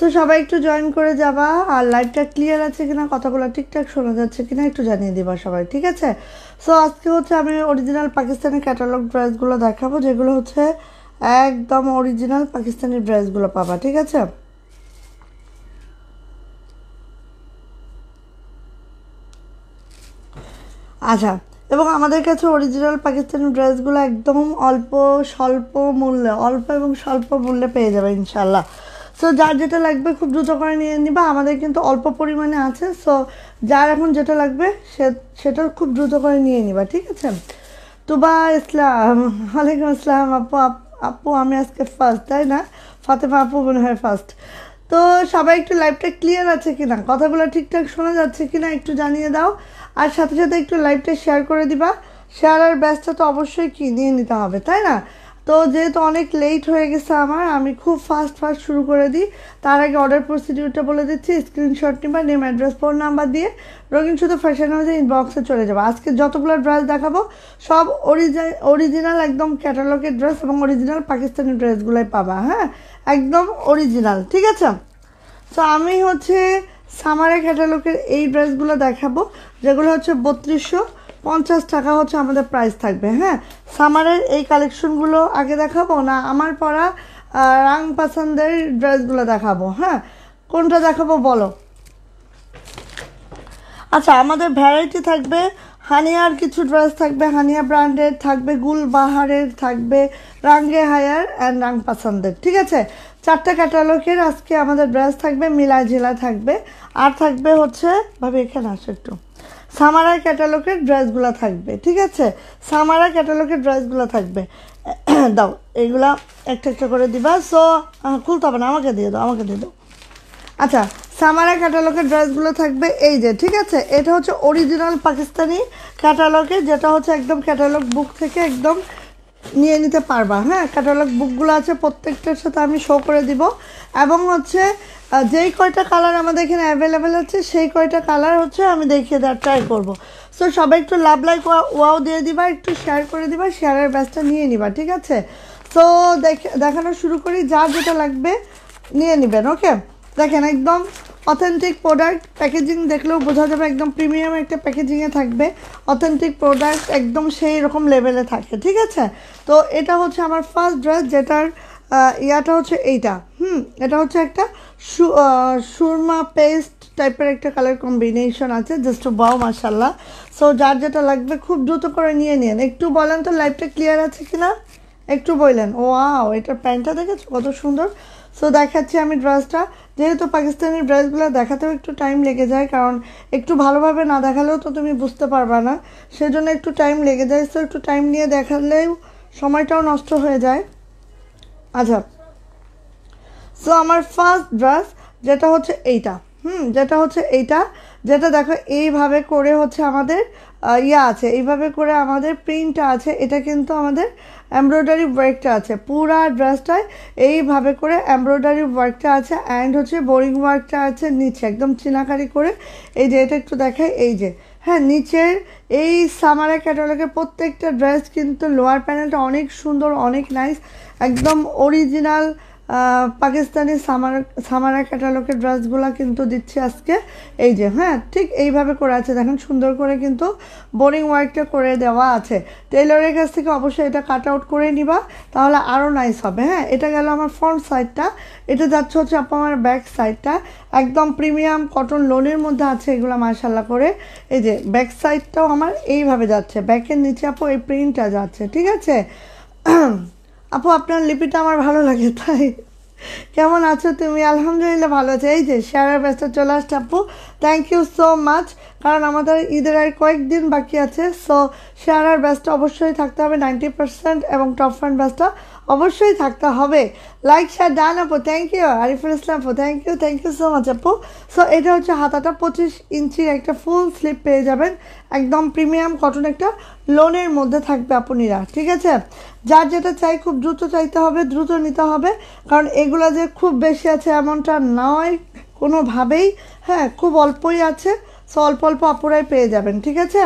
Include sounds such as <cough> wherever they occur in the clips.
So সবাই একটু join করে যাবা আর লাইভটা ক্লিয়ার আছে কিনা কথাগুলো ঠিকঠাক শোনা যাচ্ছে কিনা একটু জানিয়ে দেবা সবাই ঠিক আছে সো আজকে হচ্ছে আমি অরিজিনাল পাকিস্তানি ক্যাটালগ ড্রেসগুলো দেখাবো যেগুলো হচ্ছে একদম অরিজিনাল পাকিস্তানি ড্রেসগুলো পাবা ঠিক আছে আচ্ছা এবং আমাদের কাছে অরিজিনাল পাকিস্তানি ড্রেসগুলো একদম অল্প স্বল্প মূল্যে অল্প এবং স্বল্প মূল্যে পেয়ে যাবে ইনশাল্লাহ সো যার যেটা লাগবে খুব দ্রুত করে নিয়ে নিবা আমাদের কিন্তু অল্প পরিমাণে আছে সো যার এখন যেটা লাগবে সে সেটা খুব দ্রুত করে নিয়ে নিবা ঠিক আছে তুবা ইসলাম ওয়ালাইকুম আসসালাম আপু আপু আমি আজকে ফার্স্ট তাই না ফাতেমা আপু মনে হয় ফার্স্ট তো সবাই একটু লাইভটা ক্লিয়ার আছে কি না কথাগুলো ঠিকঠাক শোনা যাচ্ছে কি না একটু জানিয়ে দাও আর সাথে সাথে একটু লাইভটা শেয়ার করে দিবা শেয়ার আর ব্যাচটা তো অবশ্যই কি নিয়ে নিতে হবে তাই না তো যেহেতু অনেক লেট হয়ে গেছে আমার আমি খুব ফাস্ট ফাস্ট শুরু করে দিই তার আগে অর্ডার প্রসিডিউরটা বলে দিচ্ছি স্ক্রিনশট নিবার নেম অ্যাড্রেস ফোন নাম্বার দিয়ে রঙিন শুধু ফ্যাশন হাউসে ইনবক্সে চলে যাবো আজকে যতগুলো ড্রেস দেখাবো সব অরিজিনাল অরিজিনাল একদম ক্যাটালগের ড্রেস এবং অরিজিনাল পাকিস্তানি ড্রেসগুলোই পাবা হ্যাঁ একদম অরিজিনাল ঠিক আছে তো আমি হচ্ছে সামারে ক্যাটালগের এই ড্রেসগুলো দেখাবো যেগুলো হচ্ছে বত্রিশশো পঞ্চাশ টাকা হচ্ছে আমাদের প্রাইস থাকবে হ্যাঁ সামারের এই কালেকশনগুলো আগে দেখাবো না আমার পরা রাং পাসানদের ড্রেসগুলো দেখাবো হ্যাঁ কোনটা দেখাবো বলো আচ্ছা আমাদের ভ্যারাইটি থাকবে হানিয়ার কিছু ড্রেস থাকবে হানিয়া ব্র্যান্ডের থাকবে গুলবাহারের থাকবে রাঙ্গে হায়ার অ্যান্ড রাং পাসান্দের ঠিক আছে চারটে ক্যাটালগের আজকে আমাদের ড্রেস থাকবে মিলা ঝিলা থাকবে আর থাকবে হচ্ছে ভাবি এখানে আসো একটু সামারা ক্যাটালগের ড্রেসগুলো থাকবে ঠিক আছে সামারা ক্যাটালগের ড্রেসগুলো থাকবে <coughs> দাও এগুলা একটা একটা করে দিবা সো খুলতে হবে না আমাকে দিয়ে দাও আমাকে দিয়ে দাও আচ্ছা সামারা ক্যাটালগের ড্রেসগুলো থাকবে এই যে ঠিক আছে এটা হচ্ছে অরিজিনাল পাকিস্তানি ক্যাটালগে যেটা হচ্ছে একদম ক্যাটালগ বুক থেকে একদম নিয়ে নিতে পারবা হ্যাঁ ক্যাটালগ বুকগুলো আছে প্রত্যেকটার সাথে আমি শো করে দিব এবং হচ্ছে যেই কয়টা কালার আমাদের এখানে অ্যাভেলেবেল আছে সেই কয়টা কালার হচ্ছে আমি দেখিয়ে দেওয়ার ট্রাই করব সো সবাই একটু লাভ লাইক ওয়াও দিয়ে দিবা একটু শেয়ার করে দিবা শেয়ারের ব্যাচটা নিয়ে নিবা ঠিক আছে সো দেখে দেখানো শুরু করি যা যেটা লাগবে নিয়ে নেবেন ওকে দেখেন একদম অথেন্টিক প্রোডাক্ট প্যাকেজিং দেখলেও বোঝা যাবে একদম প্রিমিয়াম একটা প্যাকেজিংয়ে থাকবে অথেন্টিক প্রোডাক্ট একদম সেই রকম লেভেলে থাকে ঠিক আছে তো এটা হচ্ছে আমার ফার্স্ট ড্রেস যেটার ইয়াটা হচ্ছে এইটা হুম এটা হচ্ছে একটা সুরমা পেস্ট টাইপের একটা কালার কম্বিনেশন আছে জাস্ট বাও মাসাল্লাহ সো যার যেটা লাগবে খুব দ্রুত করে নিয়ে নিন একটু বলেন তো লাইফটা ক্লিয়ার আছে কি না একটু বললেন ও আও এটার প্যান্টটা দেখেছো কত সুন্দর সো দেখাচ্ছি আমি ড্রেসটা যেহেতু পাকিস্তানি ড্রেসগুলো দেখাতেও একটু টাইম লেগে যায় কারণ একটু ভালোভাবে না দেখালেও তো তুমি বুঝতে পারবা না সেজন্য একটু টাইম লেগে যায় সো একটু টাইম নিয়ে দেখালেও সময়টাও নষ্ট হয়ে যায় আচ্ছা সো আমার ফার্স্ট ড্রেস যেটা হচ্ছে এইটা হুম যেটা হচ্ছে এইটা যেটা দেখো এইভাবে করে হচ্ছে আমাদের ইয়া আছে এইভাবে করে আমাদের প্রিন্টটা আছে এটা কিন্তু আমাদের এমব্রয়ডারি ওয়ার্কটা আছে পুরা ড্রেসটায় এইভাবে করে এমব্রয়ডারি ওয়ার্কটা আছে অ্যান্ড হচ্ছে বোরিং ওয়ার্কটা আছে নিচে একদম চিনাকারি করে এই যে এটা একটু দেখে এই যে হ্যাঁ নিচের এই সামারা ক্যাটালগের প্রত্যেকটা ড্রেস কিন্তু লোয়ার প্যানেলটা অনেক সুন্দর অনেক নাইস একদম অরিজিনাল পাকিস্তানি সামার সামারা ক্যাটালগের ড্রেসগুলো কিন্তু দিচ্ছি আজকে এই যে হ্যাঁ ঠিক এইভাবে করে আছে দেখেন সুন্দর করে কিন্তু বোরিং ওয়ার্কটা করে দেওয়া আছে টেইলরের কাছ থেকে অবশ্যই এটা কাট আউট করে নিবা তাহলে আরও নাইস হবে হ্যাঁ এটা গেল আমার ফ্রন্ট সাইডটা এটা যাচ্ছে হচ্ছে আপা আমার ব্যাক সাইডটা একদম প্রিমিয়াম কটন লোনের মধ্যে আছে এগুলো মার্শাল্লাহ করে এই যে ব্যাক সাইডটাও আমার এইভাবে যাচ্ছে ব্যাকের নিচে আপু এই প্রিন্টটা যাচ্ছে ঠিক আছে <clears throat> আপু আপনার লিপিটা আমার ভালো লাগে তাই কেমন আছো তুমি আলহামদুলিল্লাহ ভালো আছে এই যে শেয়ারের ব্যবসা চলে আসছে আপু থ্যাংক ইউ সো মাচ কারণ আমাদের ঈদের আর কয়েকদিন বাকি আছে সো শেয়ারের ব্যস্ত অবশ্যই থাকতে হবে নাইনটি পার্সেন্ট এবং টপ ফ্যান্ড ব্যস্ত অবশ্যই থাকতে হবে লাইক শেয়ার ডান আপু থ্যাংক ইউ আরিফুল ইসলাম আপু thank you thank you so much আপু সো এটা হচ্ছে হাতাটা পঁচিশ ইঞ্চির একটা ফুল স্লিপ পেয়ে যাবেন একদম প্রিমিয়াম কটন একটা লোনের মধ্যে থাকবে আপনিরা ঠিক আছে যার যেটা চাই খুব দ্রুত চাইতে হবে দ্রুত নিতে হবে কারণ এগুলো যে খুব বেশি আছে এমনটা নয় কোনোভাবেই হ্যাঁ খুব অল্পই আছে সো অল্প অল্প আপুরাই পেয়ে যাবেন ঠিক আছে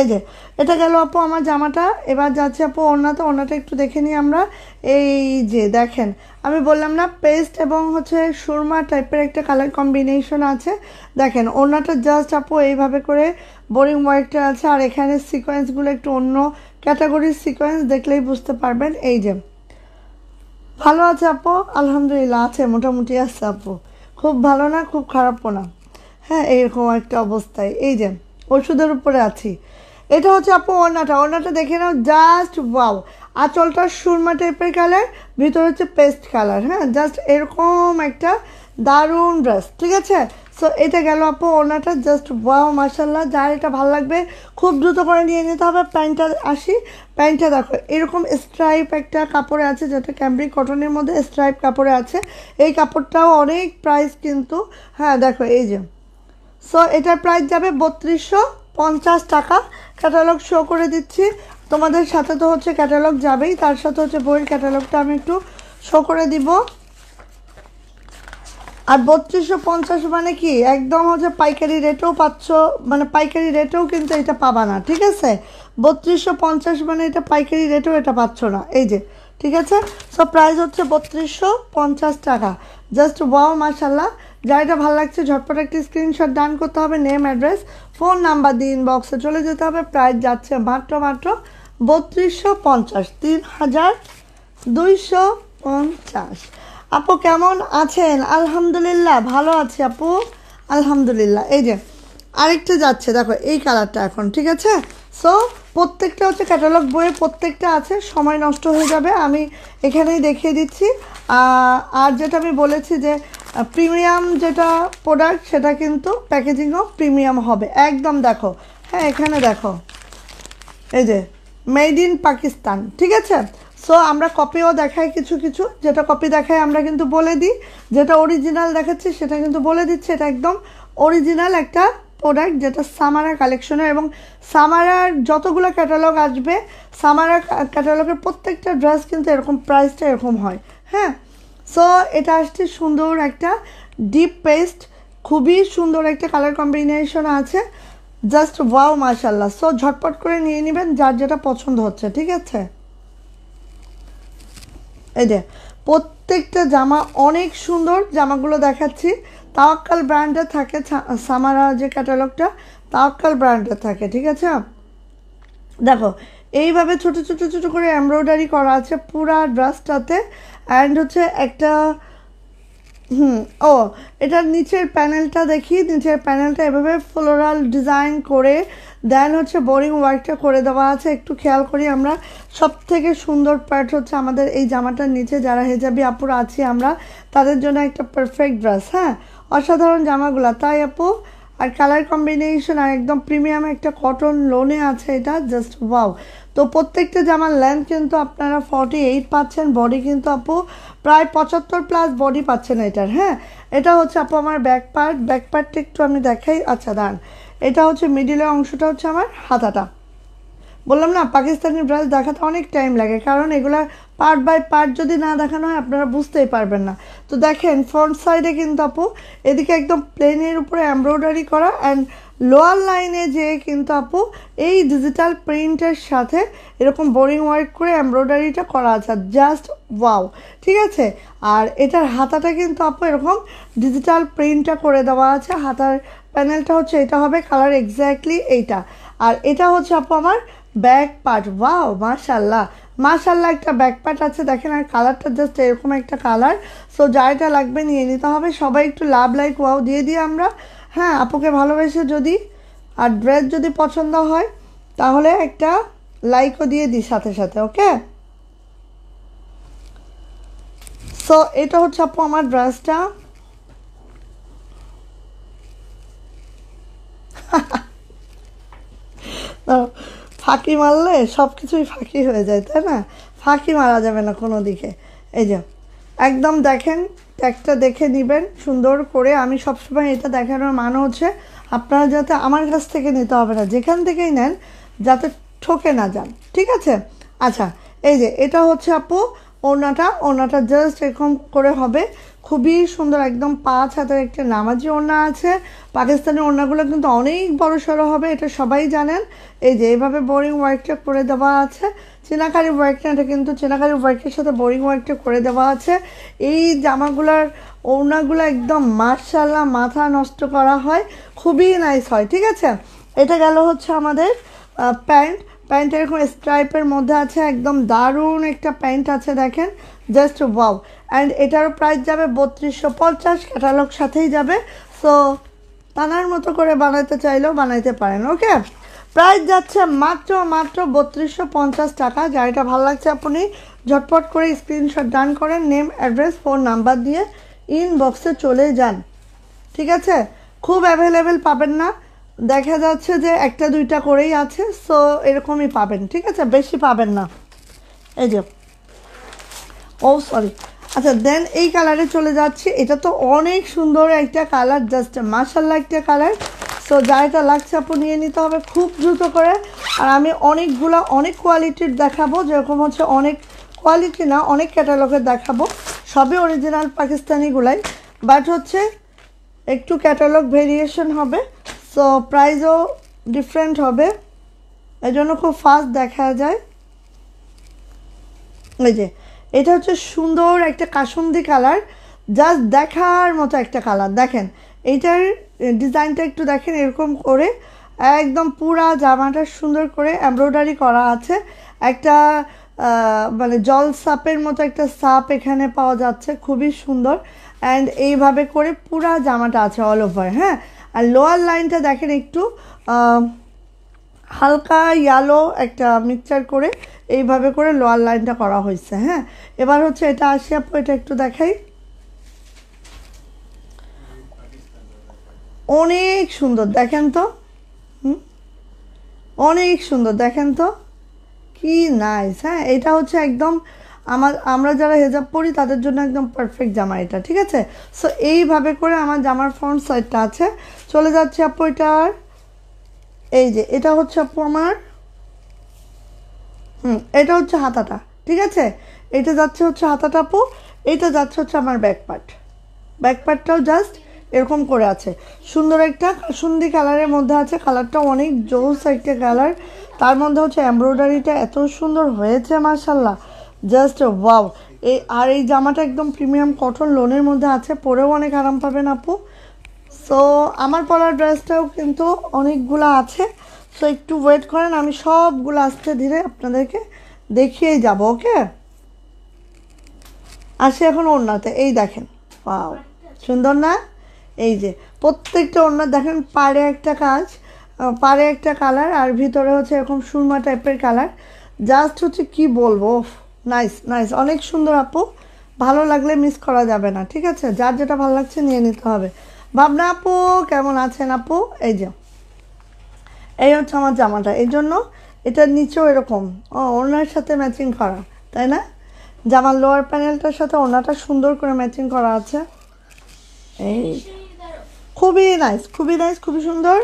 এই যে এটা গেল আপু আমার জামাটা এবার যাচ্ছে আপু তো ওনাটা একটু দেখে নিই আমরা এই যে দেখেন আমি বললাম না পেস্ট এবং হচ্ছে সুরমা টাইপের একটা কালার কম্বিনেশন আছে দেখেন ওনাটা জাস্ট আপু এইভাবে করে বোরিং ওয়ার্কটা আছে আর এখানে সিকোয়েন্সগুলো একটু অন্য ক্যাটাগরির সিকোয়েন্স দেখলেই বুঝতে পারবেন এই যে ভালো আছে আপু আলহামদুলিল্লাহ আছে মোটামুটি আছে আপু খুব ভালো না খুব খারাপও না হ্যাঁ এরকম একটা অবস্থায় এই যে ওষুধের উপরে আছি এটা হচ্ছে আপু ওড়নাটা ওড়নাটা দেখে নাও জাস্ট ওয়াও আঁচলটা সুরমা টাইপের কালার ভিতরে হচ্ছে পেস্ট কালার হ্যাঁ জাস্ট এরকম একটা দারুণ ড্রেস ঠিক আছে সো এটা গেল আপু ওনাটা জাস্ট ওয়াও মার্শাল্লাহ যার এটা ভালো লাগবে খুব দ্রুত করে নিয়ে নিতে হবে প্যান্টটা আসি প্যান্টটা দেখো এরকম স্ট্রাইপ একটা কাপড়ে আছে যেটা ক্যামব্রিক কটনের মধ্যে স্ট্রাইপ কাপড়ে আছে এই কাপড়টাও অনেক প্রাইস কিন্তু হ্যাঁ দেখো এই যে সো এটার প্রাইস যাবে বত্রিশশো পঞ্চাশ টাকা ক্যাটালগ শো করে দিচ্ছি তোমাদের সাথে তো হচ্ছে ক্যাটালগ যাবেই তার সাথে হচ্ছে বইয়ের ক্যাটালগটা আমি একটু শো করে দিব আর বত্রিশশো পঞ্চাশ মানে কি একদম হচ্ছে পাইকারি রেটেও পাচ্ছ মানে পাইকারি রেটেও কিন্তু এটা পাবা না ঠিক আছে বত্রিশশো পঞ্চাশ মানে এটা পাইকারি রেটেও এটা পাচ্ছ না এই যে ঠিক আছে সো প্রাইস হচ্ছে বত্রিশশো পঞ্চাশ টাকা জাস্ট ওয়াও মাসাল্লাহ যা এটা ভালো লাগছে ঝটপট একটি স্ক্রিনশট ডান করতে হবে নেম অ্যাড্রেস ফোন নাম্বার দিয়ে ইনবক্সে চলে যেতে হবে প্রাইস যাচ্ছে মাত্র মাত্র বত্রিশশো পঞ্চাশ তিন হাজার দুইশো পঞ্চাশ আপু কেমন আছেন আলহামদুলিল্লাহ ভালো আছি আপু আলহামদুলিল্লাহ এই যে আরেকটা যাচ্ছে দেখো এই কালারটা এখন ঠিক আছে সো প্রত্যেকটা হচ্ছে ক্যাটালগ বইয়ে প্রত্যেকটা আছে সময় নষ্ট হয়ে যাবে আমি এখানেই দেখিয়ে দিচ্ছি আর যেটা আমি বলেছি যে প্রিমিয়াম যেটা প্রোডাক্ট সেটা কিন্তু প্যাকেজিংও প্রিমিয়াম হবে একদম দেখো হ্যাঁ এখানে দেখো এই যে মেড ইন পাকিস্তান ঠিক আছে সো আমরা কপিও দেখাই কিছু কিছু যেটা কপি দেখায় আমরা কিন্তু বলে দিই যেটা অরিজিনাল দেখাচ্ছি সেটা কিন্তু বলে দিচ্ছে এটা একদম অরিজিনাল একটা প্রোডাক্ট যেটা সামারা কালেকশনের এবং সামারার যতগুলো ক্যাটালগ আসবে সামারা ক্যাটালগের প্রত্যেকটা ড্রেস কিন্তু এরকম প্রাইসটা এরকম হয় হ্যাঁ সো এটা আসছে সুন্দর একটা ডিপ পেস্ট খুবই সুন্দর একটা কালার কম্বিনেশন আছে জাস্ট ওয়াও মাশাল্লাহ সো ঝটপট করে নিয়ে নেবেন যার যেটা পছন্দ হচ্ছে ঠিক আছে এই যে প্রত্যেকটা জামা অনেক সুন্দর জামাগুলো দেখাচ্ছি তাওয়াক্কাল ব্র্যান্ডে থাকে সামারা যে ক্যাটালগটা তাওয়াক্কাল ব্র্যান্ডে থাকে ঠিক আছে দেখো এইভাবে ছোট ছোট ছোট করে এমব্রয়ডারি করা আছে পুরা ড্রেসটাতে অ্যান্ড হচ্ছে একটা হুম ও এটার নিচের প্যানেলটা দেখি নিচের প্যানেলটা এভাবে ফ্লোরাল ডিজাইন করে দেন হচ্ছে বোরিং ওয়ার্কটা করে দেওয়া আছে একটু খেয়াল করি আমরা সব থেকে সুন্দর পার্ট হচ্ছে আমাদের এই জামাটার নিচে যারা হেজাবি আপুর আছি আমরা তাদের জন্য একটা পারফেক্ট ড্রেস হ্যাঁ অসাধারণ জামাগুলা তাই আপু আর কালার কম্বিনেশন আর একদম প্রিমিয়াম একটা কটন লোনে আছে এটা জাস্ট ওয়াও তো প্রত্যেকটা জামার লেন্থ কিন্তু আপনারা ফর্টি এইট পাচ্ছেন বডি কিন্তু আপু প্রায় পঁচাত্তর প্লাস বডি পাচ্ছেন এটার হ্যাঁ এটা হচ্ছে আপু আমার ব্যাক পার্ট ব্যাক পার্টটা একটু আমি দেখাই আচ্ছা দাঁড়ান এটা হচ্ছে মিডিলের অংশটা হচ্ছে আমার হাতাটা বললাম না পাকিস্তানি ব্রাস দেখাতে অনেক টাইম লাগে কারণ এগুলা পার্ট বাই পার্ট যদি না দেখানো হয় আপনারা বুঝতেই পারবেন না তো দেখেন ফ্রন্ট সাইডে কিন্তু আপু এদিকে একদম প্লেনের উপরে এমব্রয়ডারি করা অ্যান্ড লোয়ার লাইনে যেয়ে কিন্তু আপু এই ডিজিটাল প্রিন্টের সাথে এরকম বোরিং ওয়ার্ক করে এমব্রয়ডারিটা করা আছে জাস্ট ওয়াও ঠিক আছে আর এটার হাতাটা কিন্তু আপু এরকম ডিজিটাল প্রিন্টটা করে দেওয়া আছে হাতার প্যানেলটা হচ্ছে এটা হবে কালার এক্স্যাক্টলি এইটা আর এটা হচ্ছে আপু আমার ব্যাক পার্ট ওয়াও মাশাল্লাহ মাশাল্লাহ একটা ব্যাক পার্ট আছে দেখেন আর কালারটা জাস্ট এরকম একটা কালার সো যা এটা লাগবে নিয়ে নিতে হবে সবাই একটু লাভ লাইক ওয়াও দিয়ে দিয়ে আমরা হ্যাঁ আপুকে ভালোবেসে যদি আর ড্রেস যদি পছন্দ হয় তাহলে একটা লাইকও দিয়ে দিই সাথে সাথে ওকে সো এটা হচ্ছে আপু আমার ড্রেসটা <laughs> ফাঁকি মারলে সব কিছুই ফাঁকি হয়ে যায় তাই না ফাঁকি মারা যাবে না কোনো দিকে এই যে একদম দেখেন ট্যাগটা দেখে নেবেন সুন্দর করে আমি সবসময় এটা দেখানোর মান হচ্ছে আপনারা যাতে আমার কাছ থেকে নিতে হবে না যেখান থেকেই নেন যাতে ঠকে না যান ঠিক আছে আচ্ছা এই যে এটা হচ্ছে আপু ওনাটা ওনাটা জাস্ট এরকম করে হবে খুবই সুন্দর একদম পাঁচ হাতের একটা নামাজি ওড়না আছে পাকিস্তানের ওড়নাগুলো কিন্তু অনেক বড় সড়ো হবে এটা সবাই জানেন এই যে এইভাবে বোরিং ওয়ার্কটা করে দেওয়া আছে চেনাকারি ওয়ার্কটা এটা কিন্তু চেনাকারি ওয়ার্কের সাথে বোরিং ওয়ার্কটা করে দেওয়া আছে এই জামাগুলার ওড়নাগুলো একদম মার্শাল্লাহ মাথা নষ্ট করা হয় খুবই নাইস হয় ঠিক আছে এটা গেল হচ্ছে আমাদের প্যান্ট প্যান্ট এরকম স্ট্রাইপের মধ্যে আছে একদম দারুণ একটা প্যান্ট আছে দেখেন জাস্ট ওয়াও অ্যান্ড এটারও প্রাইস যাবে বত্রিশশো পঞ্চাশ ক্যাটালগ সাথেই যাবে সো তানার মতো করে বানাইতে চাইলেও বানাইতে পারেন ওকে প্রাইস যাচ্ছে মাত্র মাত্র বত্রিশশো পঞ্চাশ টাকা যা এটা ভালো লাগছে আপনি ঝটপট করে স্ক্রিনশট ডান করেন নেম অ্যাড্রেস ফোন নাম্বার দিয়ে ইনবক্সে চলে যান ঠিক আছে খুব অ্যাভেলেবেল পাবেন না দেখা যাচ্ছে যে একটা দুইটা করেই আছে সো এরকমই পাবেন ঠিক আছে বেশি পাবেন না এই যে ও oh, সরি আচ্ছা দেন এই কালারে চলে যাচ্ছে এটা তো অনেক সুন্দর একটা কালার জাস্ট মাসাল্লা একটা কালার সো যা এটা লাগছে আপু নিয়ে নিতে হবে খুব দ্রুত করে আর আমি অনেকগুলো অনেক কোয়ালিটির দেখাবো যেরকম হচ্ছে অনেক কোয়ালিটি না অনেক ক্যাটালগের দেখাবো সবই অরিজিনাল পাকিস্তানিগুলাই বাট হচ্ছে একটু ক্যাটালগ ভেরিয়েশন হবে সো প্রাইজও ডিফারেন্ট হবে এই জন্য খুব ফাস্ট দেখা যায় এই যে এটা হচ্ছে সুন্দর একটা কাসন্দি কালার জাস্ট দেখার মতো একটা কালার দেখেন এইটার ডিজাইনটা একটু দেখেন এরকম করে একদম পুরা জামাটা সুন্দর করে এমব্রয়ডারি করা আছে একটা মানে জল সাপের মতো একটা সাপ এখানে পাওয়া যাচ্ছে খুবই সুন্দর অ্যান্ড এইভাবে করে পুরা জামাটা আছে অল ওভার হ্যাঁ আর লোয়ার লাইনটা দেখেন একটু হালকা ইয়ালো একটা মিক্সচার করে এইভাবে করে লোয়ার লাইনটা করা হয়েছে হ্যাঁ এবার হচ্ছে এটা আসি আপু এটা একটু দেখাই অনেক সুন্দর দেখেন তো অনেক সুন্দর দেখেন তো কি নাইস হ্যাঁ এটা হচ্ছে একদম আমার আমরা যারা হেজাব পরি তাদের জন্য একদম পারফেক্ট জামা এটা ঠিক আছে সো এইভাবে করে আমার জামার ফ্রন্ট সাইডটা আছে চলে যাচ্ছে আপু এটার এই যে এটা হচ্ছে আপু আমার হুম এটা হচ্ছে হাতাটা ঠিক আছে এটা যাচ্ছে হচ্ছে হাতাটা আপু এটা যাচ্ছে হচ্ছে আমার ব্যাক পার্ট ব্যাক পার্টটাও জাস্ট এরকম করে আছে সুন্দর একটা সুন্দি কালারের মধ্যে আছে কালারটা অনেক জোস একটা কালার তার মধ্যে হচ্ছে এমব্রয়ডারিটা এত সুন্দর হয়েছে মার্শাল্লাহ জাস্ট ওয়াও এই আর এই জামাটা একদম প্রিমিয়াম কটন লোনের মধ্যে আছে পরেও অনেক আরাম পাবেন আপু সো আমার পরার ড্রেসটাও কিন্তু অনেকগুলো আছে সো একটু ওয়েট করেন আমি সবগুলো আসতে ধীরে আপনাদেরকে দেখিয়ে যাব ওকে আসে এখন ওড়নাতে এই দেখেন পাও সুন্দর না এই যে প্রত্যেকটা ওড়না দেখেন পাড়ে একটা কাজ পাড়ে একটা কালার আর ভিতরে হচ্ছে এরকম সুরমা টাইপের কালার জাস্ট হচ্ছে কি বলবো নাইস নাইস অনেক সুন্দর আপু ভালো লাগলে মিস করা যাবে না ঠিক আছে যার যেটা ভালো লাগছে নিয়ে নিতে হবে ভাবনা আপু কেমন আছেন আপু এই যে এই হচ্ছে আমার জামাটা এই জন্য এটার নিচেও এরকম ও ওনার সাথে ম্যাচিং করা তাই না জামার লোয়ার প্যানেলটার সাথে ওনাটা সুন্দর করে ম্যাচিং করা আছে এই খুবই নাইস খুবই নাইস খুবই সুন্দর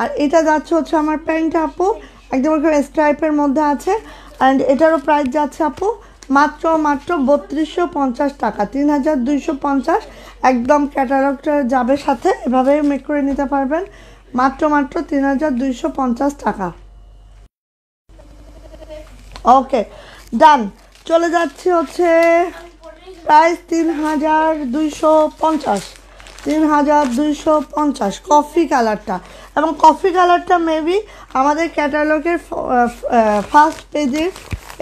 আর এটা যাচ্ছে হচ্ছে আমার প্যান্টটা আপু একদম করে স্ট্রাইপের মধ্যে আছে অ্যান্ড এটারও প্রাইস যাচ্ছে আপু মাত্র মাত্র বত্রিশশো পঞ্চাশ টাকা তিন হাজার দুইশো পঞ্চাশ একদম ক্যাটালগটা যাবে সাথে এভাবেই মেক করে নিতে পারবেন মাত্র মাত্র তিন হাজার দুইশো পঞ্চাশ টাকা ওকে ডান চলে যাচ্ছে হচ্ছে প্রাইস তিন হাজার দুইশো পঞ্চাশ তিন হাজার দুইশো পঞ্চাশ কফি কালারটা এবং কফি কালারটা মেবি আমাদের ক্যাটালগের ফার্স্ট পেজের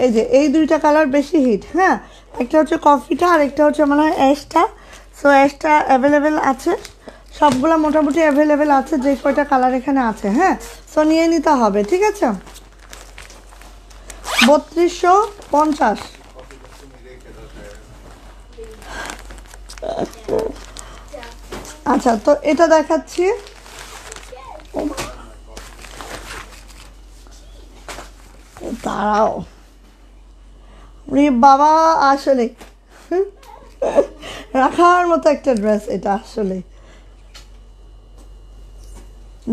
এই যে এই দুইটা কালার বেশি হিট হ্যাঁ একটা হচ্ছে কফিটা আর একটা হচ্ছে মনে হয় অ্যাশটা সো অ্যাশটা অ্যাভেলেবেল আছে সবগুলো মোটামুটি অ্যাভেলেবেল আছে যে কয়টা কালার এখানে আছে হ্যাঁ সো নিয়ে নিতে হবে ঠিক আছে বত্রিশশো পঞ্চাশ আচ্ছা তো এটা দেখাচ্ছি দাঁড়াও রে বাবা আসলে রাখার মতো একটা ড্রেস এটা আসলে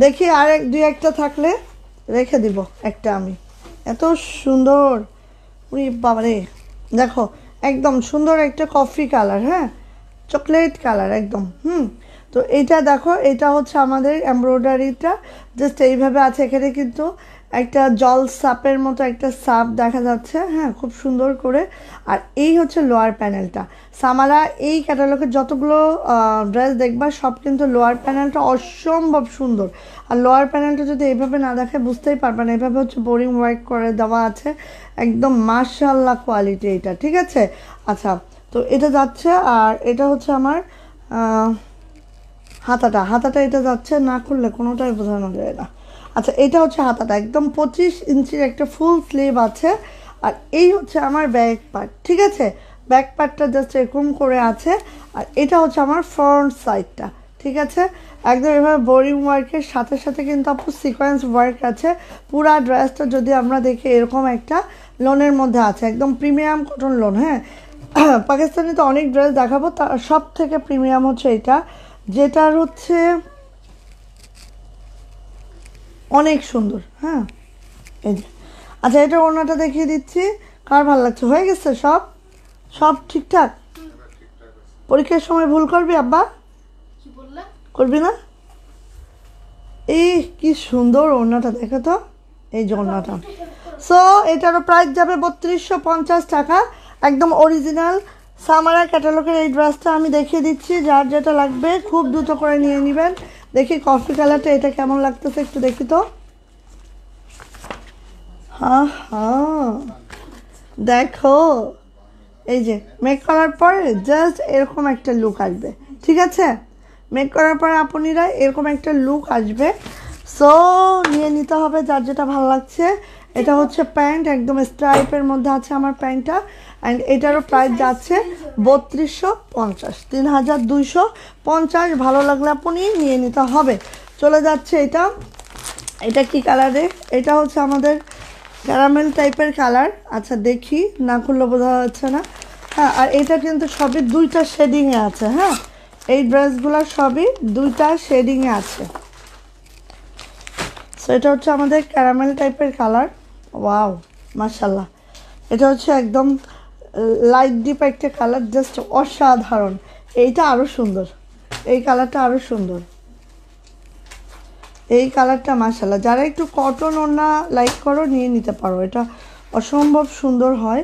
দেখি আর এক দুই একটা থাকলে রেখে দিব একটা আমি এত সুন্দর উনি বাবারে দেখো একদম সুন্দর একটা কফি কালার হ্যাঁ চকলেট কালার একদম হুম তো এটা দেখো এটা হচ্ছে আমাদের এমব্রয়ডারিটা জাস্ট এইভাবে আছে এখানে কিন্তু একটা জল সাপের মতো একটা সাপ দেখা যাচ্ছে হ্যাঁ খুব সুন্দর করে আর এই হচ্ছে লোয়ার প্যানেলটা সামারা এই ক্যাটালগের যতগুলো ড্রেস দেখবা সব কিন্তু লোয়ার প্যানেলটা অসম্ভব সুন্দর আর লোয়ার প্যানেলটা যদি এইভাবে না দেখে বুঝতেই পারবে না এভাবে হচ্ছে বোরিং ওয়ার্ক করে দেওয়া আছে একদম মার্শাল্লাহ কোয়ালিটি এটা ঠিক আছে আচ্ছা তো এটা যাচ্ছে আর এটা হচ্ছে আমার হাতাটা হাতাটা এটা যাচ্ছে না খুললে কোনোটাই বোঝানো যায় না আচ্ছা এটা হচ্ছে হাতাটা একদম পঁচিশ ইঞ্চির একটা ফুল স্লিভ আছে আর এই হচ্ছে আমার ব্যাক পার্ট ঠিক আছে ব্যাক পার্টটা জাস্ট এরকম করে আছে আর এটা হচ্ছে আমার ফ্রন্ট সাইডটা ঠিক আছে একদম এভাবে বোরিং ওয়ার্কের সাথে সাথে কিন্তু আপু সিকোয়েন্স ওয়ার্ক আছে পুরা ড্রেসটা যদি আমরা দেখি এরকম একটা লোনের মধ্যে আছে একদম প্রিমিয়াম কটন লোন হ্যাঁ <clears throat> পাকিস্তানি তো অনেক ড্রেস দেখাবো তার সব থেকে প্রিমিয়াম হচ্ছে এটা যেটার হচ্ছে অনেক সুন্দর হ্যাঁ এই যে আচ্ছা এটা ওনাটা দেখিয়ে দিচ্ছি কার ভালো লাগছে হয়ে গেছে সব সব ঠিকঠাক পরীক্ষার সময় ভুল করবি আব্বা করবি না এই কি সুন্দর ওড়নাটা দেখে তো এই যে ওড়নাটা সো <laughs> এটারও প্রাইস যাবে বত্রিশশো পঞ্চাশ টাকা একদম অরিজিনাল সামারা ক্যাটালগের এই ড্রেসটা আমি দেখিয়ে দিচ্ছি যার যেটা লাগবে খুব দ্রুত করে নিয়ে নেবেন দেখি কফি কালারটা এটা কেমন লাগতেছে একটু দেখি তো হ্যাঁ হ্যাঁ দেখো এই যে মেক করার পরে জাস্ট এরকম একটা লুক আসবে ঠিক আছে মেক করার পরে আপনিরা এরকম একটা লুক আসবে সো নিয়ে নিতে হবে যার যেটা ভালো লাগছে এটা হচ্ছে প্যান্ট একদম স্ট্রাইপের মধ্যে আছে আমার প্যান্টটা অ্যান্ড এটারও প্রাইস যাচ্ছে বত্রিশশো পঞ্চাশ তিন হাজার দুইশো পঞ্চাশ ভালো লাগলে আপনি নিয়ে নিতে হবে চলে যাচ্ছে এটা এটা কি কালারে এটা হচ্ছে আমাদের ক্যারামেল টাইপের কালার আচ্ছা দেখি না খুললে বোঝা যাচ্ছে না হ্যাঁ আর এটা কিন্তু সবই দুইটা শেডিংয়ে আছে হ্যাঁ এই ড্রেসগুলো সবই দুইটা শেডিংয়ে আছে সো এটা হচ্ছে আমাদের ক্যারামেল টাইপের কালার ওয়াও মার্শাল্লাহ এটা হচ্ছে একদম লাইট ডিপ একটা কালার জাস্ট অসাধারণ এইটা আরও সুন্দর এই কালারটা আরও সুন্দর এই কালারটা মাসাল্লাহ যারা একটু কটন ওনা লাইক করো নিয়ে নিতে পারো এটা অসম্ভব সুন্দর হয়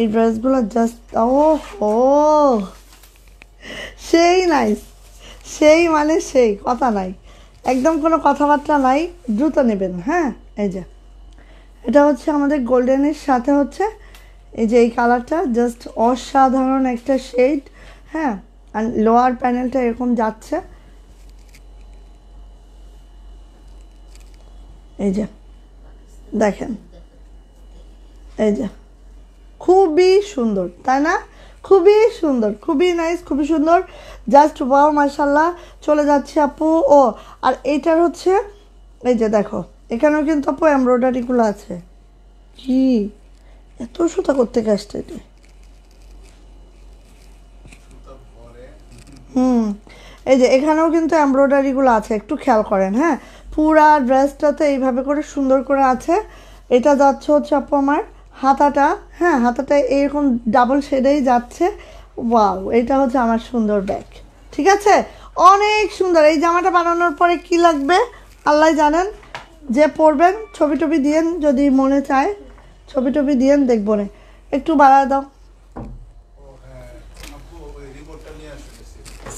এই ড্রেসগুলো জাস্ট ও হো সেই নাইস সেই মানে সেই কথা নাই একদম কোনো কথাবার্তা নাই দ্রুত নেবেন হ্যাঁ এই যে এটা হচ্ছে আমাদের গোল্ডেনের সাথে হচ্ছে এই যে এই কালারটা জাস্ট অসাধারণ একটা শেড হ্যাঁ আর লোয়ার প্যানেলটা এরকম যাচ্ছে এই যে দেখেন এই যে খুবই সুন্দর তাই না খুবই সুন্দর খুবই নাইস খুবই সুন্দর জাস্ট ওয়াও মার্শাল্লাহ চলে যাচ্ছে আপু ও আর এটার হচ্ছে এই যে দেখো এখানেও কিন্তু আপু এমব্রয়ডারিগুলো আছে কি এত সুতা করতে আসছে এটি হুম এই যে এখানেও কিন্তু এমব্রয়ডারিগুলো আছে একটু খেয়াল করেন হ্যাঁ পুরা ড্রেসটাতে এইভাবে করে সুন্দর করে আছে এটা যাচ্ছে হচ্ছে আপু আমার হাতাটা হ্যাঁ হাতাটা এইরকম ডাবল শেডেই যাচ্ছে ওয়াও এটা হচ্ছে আমার সুন্দর ব্যাগ ঠিক আছে অনেক সুন্দর এই জামাটা বানানোর পরে কি লাগবে আল্লাহ জানেন যে পরবেন ছবি টবি দিয়েন যদি মনে চায় ছবি টবি দিয়ে দেখবো না একটু বাড়া দাও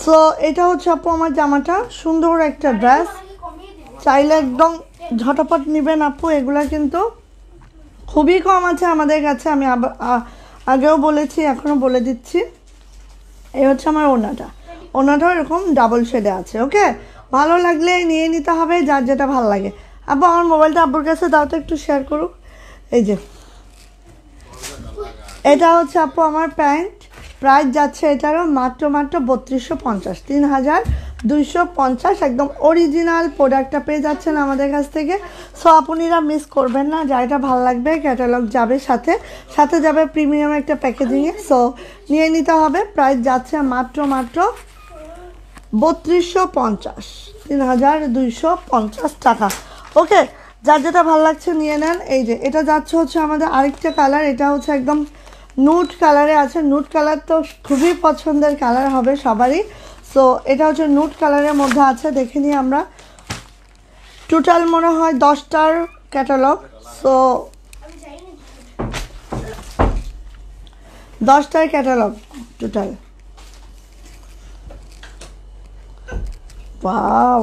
সো এটা হচ্ছে আপু আমার জামাটা সুন্দর একটা ড্রেস চাইলে একদম ঝটপট নেবেন আপু এগুলা কিন্তু খুবই কম আছে আমাদের কাছে আমি আগেও বলেছি এখনও বলে দিচ্ছি এই হচ্ছে আমার ওনাটা ওনাটাও এরকম ডাবল শেডে আছে ওকে ভালো লাগলে নিয়ে নিতে হবে যার যেটা ভালো লাগে আপু আমার মোবাইলটা আব্বুর কাছে দাও তো একটু শেয়ার করুক এই যে এটা হচ্ছে আপু আমার প্যান্ট প্রাইস যাচ্ছে এটারও মাত্র মাত্র বত্রিশশো পঞ্চাশ তিন হাজার দুইশো পঞ্চাশ একদম অরিজিনাল প্রোডাক্টটা পেয়ে যাচ্ছেন আমাদের কাছ থেকে সো আপনিরা মিস করবেন না যা এটা ভালো লাগবে ক্যাটালগ যাবে সাথে সাথে যাবে প্রিমিয়াম একটা প্যাকেজিংয়ে সো নিয়ে নিতে হবে প্রাইস যাচ্ছে মাত্র মাত্র বত্রিশশো পঞ্চাশ তিন হাজার দুইশো পঞ্চাশ টাকা ওকে যার যেটা ভালো লাগছে নিয়ে নেন এই যে এটা যাচ্ছে হচ্ছে আমাদের আরেকটা কালার এটা হচ্ছে একদম নুট কালারে আছে নুট কালার তো খুবই পছন্দের কালার হবে সবারই সো এটা হচ্ছে নুট কালারের মধ্যে আছে দেখে নিই আমরা টোটাল মনে হয় দশটার ক্যাটালগ সো দশটার ক্যাটালগ টোটাল পাও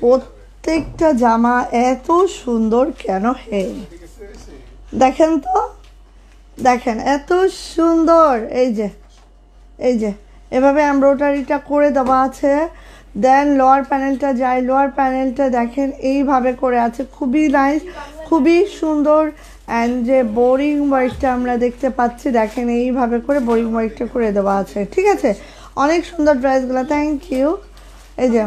প্রত্যেকটা জামা এত সুন্দর কেন হে দেখেন তো দেখেন এত সুন্দর এই যে এই যে এভাবে এমব্রয়ডারিটা করে দেওয়া আছে দেন লোয়ার প্যানেলটা যায় লোয়ার প্যানেলটা দেখেন এইভাবে করে আছে খুবই নাইস খুবই সুন্দর অ্যান্ড যে বোরিং ওয়ার্কটা আমরা দেখতে পাচ্ছি দেখেন এইভাবে করে বোরিং ওয়ার্কটা করে দেওয়া আছে ঠিক আছে অনেক সুন্দর ড্রেসগুলো থ্যাংক ইউ এই যে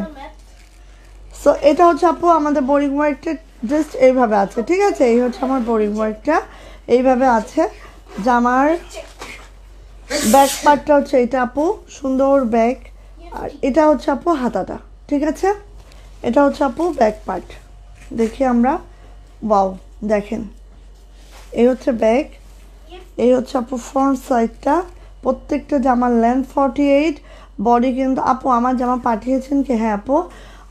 সো এটা হচ্ছে আপু আমাদের বোরিং ওয়ার্কটা জাস্ট এইভাবে আছে ঠিক আছে এই হচ্ছে আমার বোরিং ওয়ার্কটা এইভাবে আছে জামার ব্যাক পার্টটা হচ্ছে এটা আপু সুন্দর ব্যাগ আর এটা হচ্ছে আপু হাতাটা ঠিক আছে এটা হচ্ছে আপু ব্যাক পার্ট দেখি আমরা বাউ দেখেন এই হচ্ছে ব্যাগ এই হচ্ছে আপু ফ্রন্ট সাইডটা প্রত্যেকটা জামার লেন্থ ফর্টি এইট বডি কিন্তু আপু আমার জামা পাঠিয়েছেন কি হ্যাঁ আপু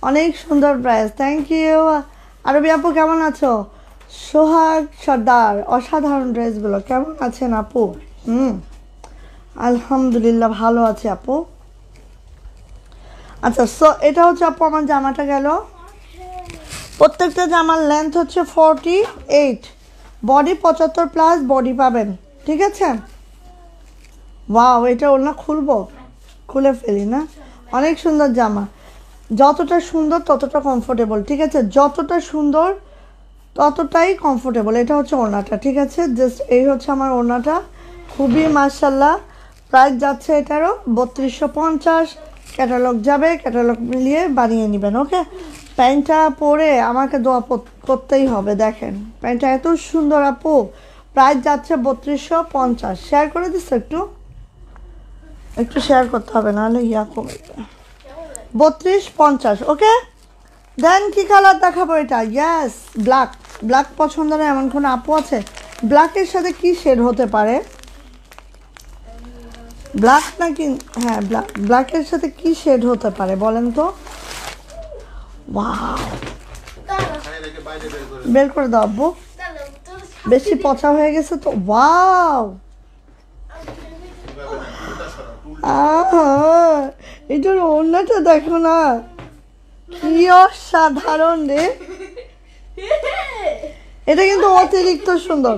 অনেক সুন্দর প্রাইস থ্যাংক ইউ আরবি আপু কেমন আছো সোহাগ সর্দার অসাধারণ ড্রেসগুলো কেমন আছেন আপু হুম আলহামদুলিল্লাহ ভালো আছে আপু আচ্ছা সো এটা হচ্ছে আপু আমার জামাটা গেল প্রত্যেকটা জামার লেন্থ হচ্ছে ফর্টি এইট বডি পঁচাত্তর প্লাস বডি পাবেন ঠিক আছে ওয়াও এটা না খুলবো খুলে ফেলি না অনেক সুন্দর জামা যতটা সুন্দর ততটা কমফোর্টেবল ঠিক আছে যতটা সুন্দর ততটাই কমফোর্টেবল এটা হচ্ছে ওড়নাটা ঠিক আছে জাস্ট এই হচ্ছে আমার ওড়নাটা খুবই মার্শাল্লাহ প্রাইস যাচ্ছে এটারও বত্রিশশো পঞ্চাশ ক্যাটালগ যাবে ক্যাটালগ মিলিয়ে বানিয়ে নেবেন ওকে প্যান্টটা পরে আমাকে দোয়া করতেই হবে দেখেন প্যান্টটা এত সুন্দর আপু প্রাইস যাচ্ছে বত্রিশশো পঞ্চাশ শেয়ার করে দিচ্ছে একটু একটু শেয়ার করতে হবে নাহলে ইয়া কমে বত্রিশ পঞ্চাশ ওকে দেন কী কালার দেখাবো এটা ইয়াস ব্ল্যাক ব্ল্যাক পছন্দ না এমন কোনো আপু আছে ব্ল্যাকের সাথে কি শেড হতে পারে ব্ল্যাক নাকি হ্যাঁ ব্ল্যাকের সাথে কি শেড হতে পারে বলেন তো বের করে দাও আব্বু বেশি পচা হয়ে গেছে তো ওয়াও এটার অন্যটা দেখো না কি অসাধারণ রে এটা কিন্তু অতিরিক্ত সুন্দর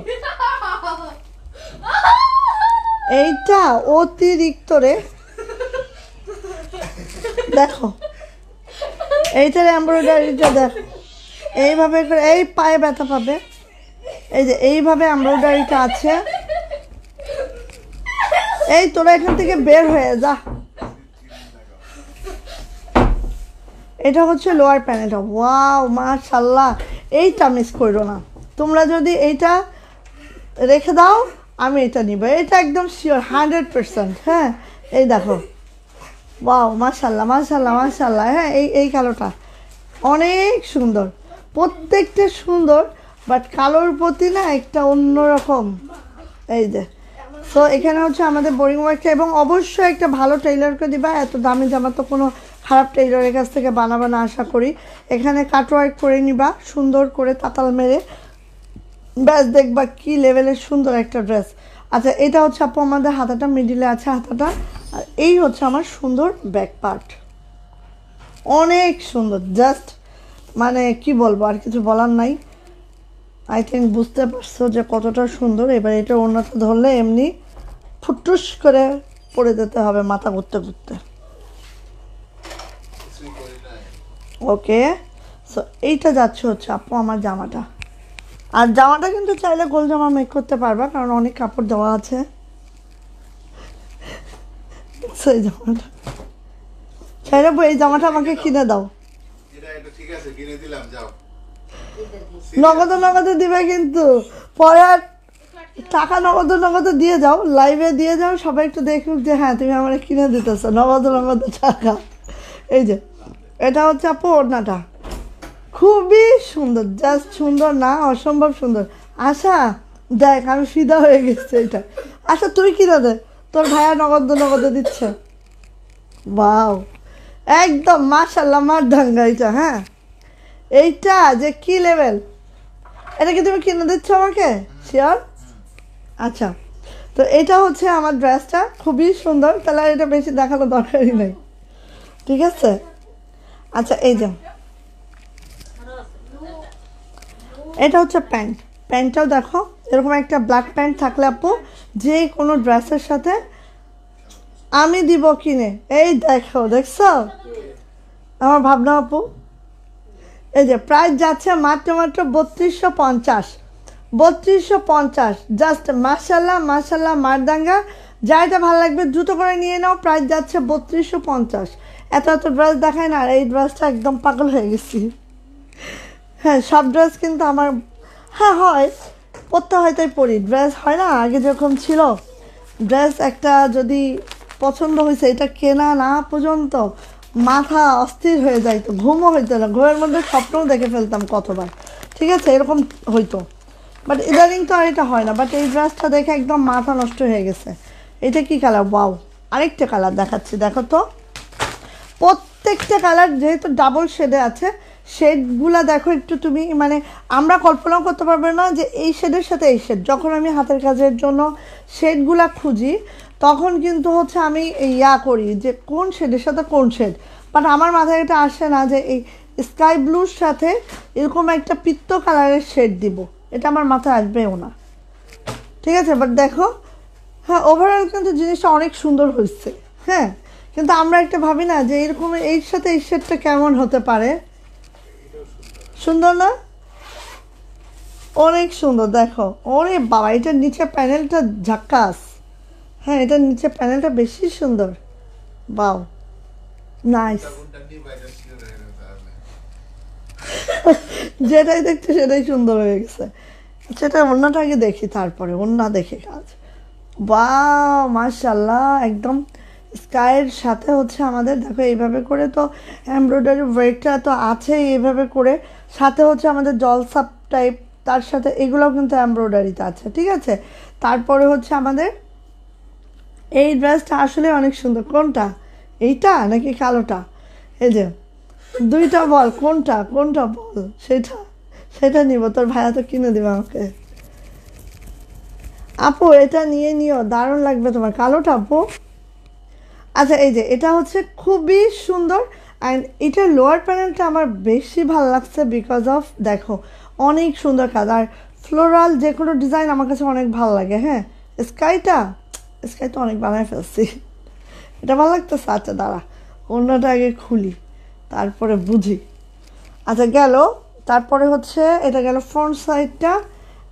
এইটা অতিরিক্ত রে দেখো এইটার এমব্রয়ডারিটা দেখ এইভাবে করে এই পায়ে ব্যথা পাবে এই যে এইভাবে এমব্রয়ডারিটা আছে এই তোরা এখান থেকে বের হয়ে যা এটা হচ্ছে লোয়ার প্যানেলটা ওয়াও মাশাল্লাহ এইটা মিস করো না তোমরা যদি এইটা রেখে দাও আমি এটা নিব এটা একদম শিওর হান্ড্রেড পারসেন্ট হ্যাঁ এই দেখো বাও মাশাল্লাহ মাশাল্লাহ মাশাল্লাহ হ্যাঁ এই এই কালোটা অনেক সুন্দর প্রত্যেকটা সুন্দর বাট কালোর প্রতি না একটা অন্যরকম এই যে তো এখানে হচ্ছে আমাদের বোরিং ওয়ার্কটা এবং অবশ্যই একটা ভালো টেইলারকে দিবা এত দামি জামা তো কোনো খারাপ টেইলারের কাছ থেকে বানাবা না আশা করি এখানে কাটওয়ার্ক করে নিবা সুন্দর করে তাতাল মেরে ব্যাস দেখবা কি লেভেলের সুন্দর একটা ড্রেস আচ্ছা এটা হচ্ছে আপু আমাদের হাতাটা মিডিলে আছে হাতাটা আর এই হচ্ছে আমার সুন্দর ব্যাক পার্ট অনেক সুন্দর জাস্ট মানে কি বলবো আর কিছু বলার নাই আই থিঙ্ক বুঝতে পারছো যে কতটা সুন্দর এবার এটা অন্যটা ধরলে এমনি ফুটুস করে পড়ে যেতে হবে মাথা ঘুরতে ঘুরতে ওকে সো এইটা যাচ্ছে হচ্ছে আপু আমার জামাটা আর জামাটা কিন্তু চাইলে গোল জামা মেক করতে পারবা কারণ অনেক কাপড় দেওয়া আছে <laughs> সেই জামাটা চাইলে এই জামাটা আমাকে কিনে দাও নগদ নগদে দিবে কিন্তু পরে টাকা নগদ নগদে দিয়ে যাও লাইভে দিয়ে যাও সবাই একটু দেখুক যে হ্যাঁ তুমি আমার কিনে দিতেছো নগদ নগদ টাকা এই যে এটা হচ্ছে আপু ওড়নাটা খুবই সুন্দর জাস্ট সুন্দর না অসম্ভব সুন্দর আশা দেখ আমি ফিদা হয়ে গেছি এটা আচ্ছা তুই কি দাদা তোর ভাইয়া নগদ নগদে দিচ্ছে বাও একদম মাশাল্লাহ মার ধাঙ্গা এটা হ্যাঁ এইটা যে কি লেভেল এটা কি তুমি কিনে দিচ্ছ আমাকে শিওর আচ্ছা তো এটা হচ্ছে আমার ড্রেসটা খুবই সুন্দর তাহলে এটা বেশি দেখানো দরকারই নেই ঠিক আছে আচ্ছা এই যাও এটা হচ্ছে প্যান্ট প্যান্টটাও দেখো এরকম একটা ব্ল্যাক প্যান্ট থাকলে আপু যে কোনো ড্রেসের সাথে আমি দিব কিনে এই দেখো দেখছো আমার ভাবনা আপু এই যে প্রাইস যাচ্ছে মাত্র মাত্র বত্রিশশো পঞ্চাশ বত্রিশশো পঞ্চাশ জাস্ট মাসাল্লাহ মাসাল্লাহ মারদাঙ্গা এটা ভালো লাগবে দ্রুত করে নিয়ে নাও প্রাইস যাচ্ছে বত্রিশশো পঞ্চাশ এত এত ড্রেস দেখায় না আর এই ড্রেসটা একদম পাগল হয়ে গেছি হ্যাঁ সব ড্রেস কিন্তু আমার হ্যাঁ হয় পরতে হয় তাই পরি ড্রেস হয় না আগে যখন ছিল ড্রেস একটা যদি পছন্দ হয়েছে এটা কেনা না পর্যন্ত মাথা অস্থির হয়ে যাইতো ঘুমও হইতো না ঘুমের মধ্যে স্বপ্নও দেখে ফেলতাম কতবার ঠিক আছে এরকম হইতো বাট ইদানিং তো আর এটা হয় না বাট এই ড্রেসটা দেখে একদম মাথা নষ্ট হয়ে গেছে এটা কি কালার বাউ আরেকটা কালার দেখাচ্ছি দেখো তো প্রত্যেকটা কালার যেহেতু ডাবল শেডে আছে শেডগুলা দেখো একটু তুমি মানে আমরা কল্পনাও করতে পারবে না যে এই শেডের সাথে এই শেড যখন আমি হাতের কাজের জন্য শেডগুলা খুঁজি তখন কিন্তু হচ্ছে আমি ইয়া করি যে কোন শেডের সাথে কোন শেড বাট আমার মাথায় এটা আসে না যে এই স্কাই ব্লুর সাথে এরকম একটা পিত্ত কালারের শেড দিব এটা আমার মাথায় আসবেও না ঠিক আছে বাট দেখো হ্যাঁ ওভারঅল কিন্তু জিনিসটা অনেক সুন্দর হয়েছে হ্যাঁ কিন্তু আমরা একটা ভাবি না যে এরকম এর সাথে এই শেডটা কেমন হতে পারে সুন্দর না অনেক সুন্দর দেখো ওরে বাবা এটার নিচে প্যানেলটা ঝাক্কাস হ্যাঁ এটার নিচে প্যানেলটা বেশি সুন্দর বাউ নাইস যেটাই দেখছি সেটাই সুন্দর হয়ে গেছে সেটা আচ্ছা, অন্যটা আগে দেখি তারপরে অন্য দেখে কাজ বা মার্শাল্লাহ একদম স্কাইয়ের সাথে হচ্ছে আমাদের দেখো এইভাবে করে তো এমব্রয়ডারি ওয়ার্কটা তো আছে এইভাবে করে সাথে হচ্ছে আমাদের জলসাপ টাইপ তার সাথে এগুলোও কিন্তু এমব্রয়ডারিতে আছে ঠিক আছে তারপরে হচ্ছে আমাদের এই ড্রেসটা আসলে অনেক সুন্দর কোনটা এইটা নাকি কালোটা এই যে দুইটা বল কোনটা কোনটা বল সেটা সেটা নিব তোর ভাইয়া তো কিনে দেবে আমাকে আপু এটা নিয়ে নিও দারুণ লাগবে তোমার কালোটা আপু আচ্ছা এই যে এটা হচ্ছে খুবই সুন্দর অ্যান্ড এটার লোয়ার প্যানেলটা আমার বেশি ভালো লাগছে বিকজ অফ দেখো অনেক সুন্দর কাজ আর ফ্লোরাল যে কোনো ডিজাইন আমার কাছে অনেক ভালো লাগে হ্যাঁ স্কাইটা স্কাইটা অনেক বানায় ফেলছি এটা ভালো লাগতো আচ্ছা দাঁড়া অন্যটা আগে খুলি তারপরে বুঝি আচ্ছা গেল তারপরে হচ্ছে এটা গেল ফ্রন্ট সাইডটা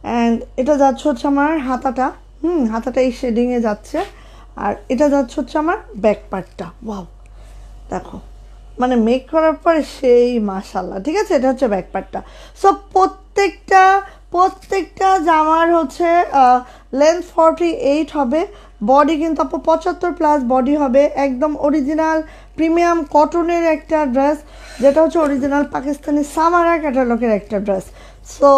অ্যান্ড এটা যাচ্ছে হচ্ছে আমার হাতাটা হুম হাতাটা এই শেডিংয়ে যাচ্ছে আর এটা যাচ্ছে হচ্ছে আমার ব্যাক পার্টটা ওয়াও দেখো মানে মেক করার পর সেই মাশাল্লাহ ঠিক আছে এটা হচ্ছে ব্যাকপার্টটা সো প্রত্যেকটা প্রত্যেকটা জামার হচ্ছে লেন্থ ফর্টি এইট হবে বডি কিন্তু আপু পঁচাত্তর প্লাস বডি হবে একদম অরিজিনাল প্রিমিয়াম কটনের একটা ড্রেস যেটা হচ্ছে অরিজিনাল পাকিস্তানি সামারা ক্যাটালগের একটা ড্রেস সো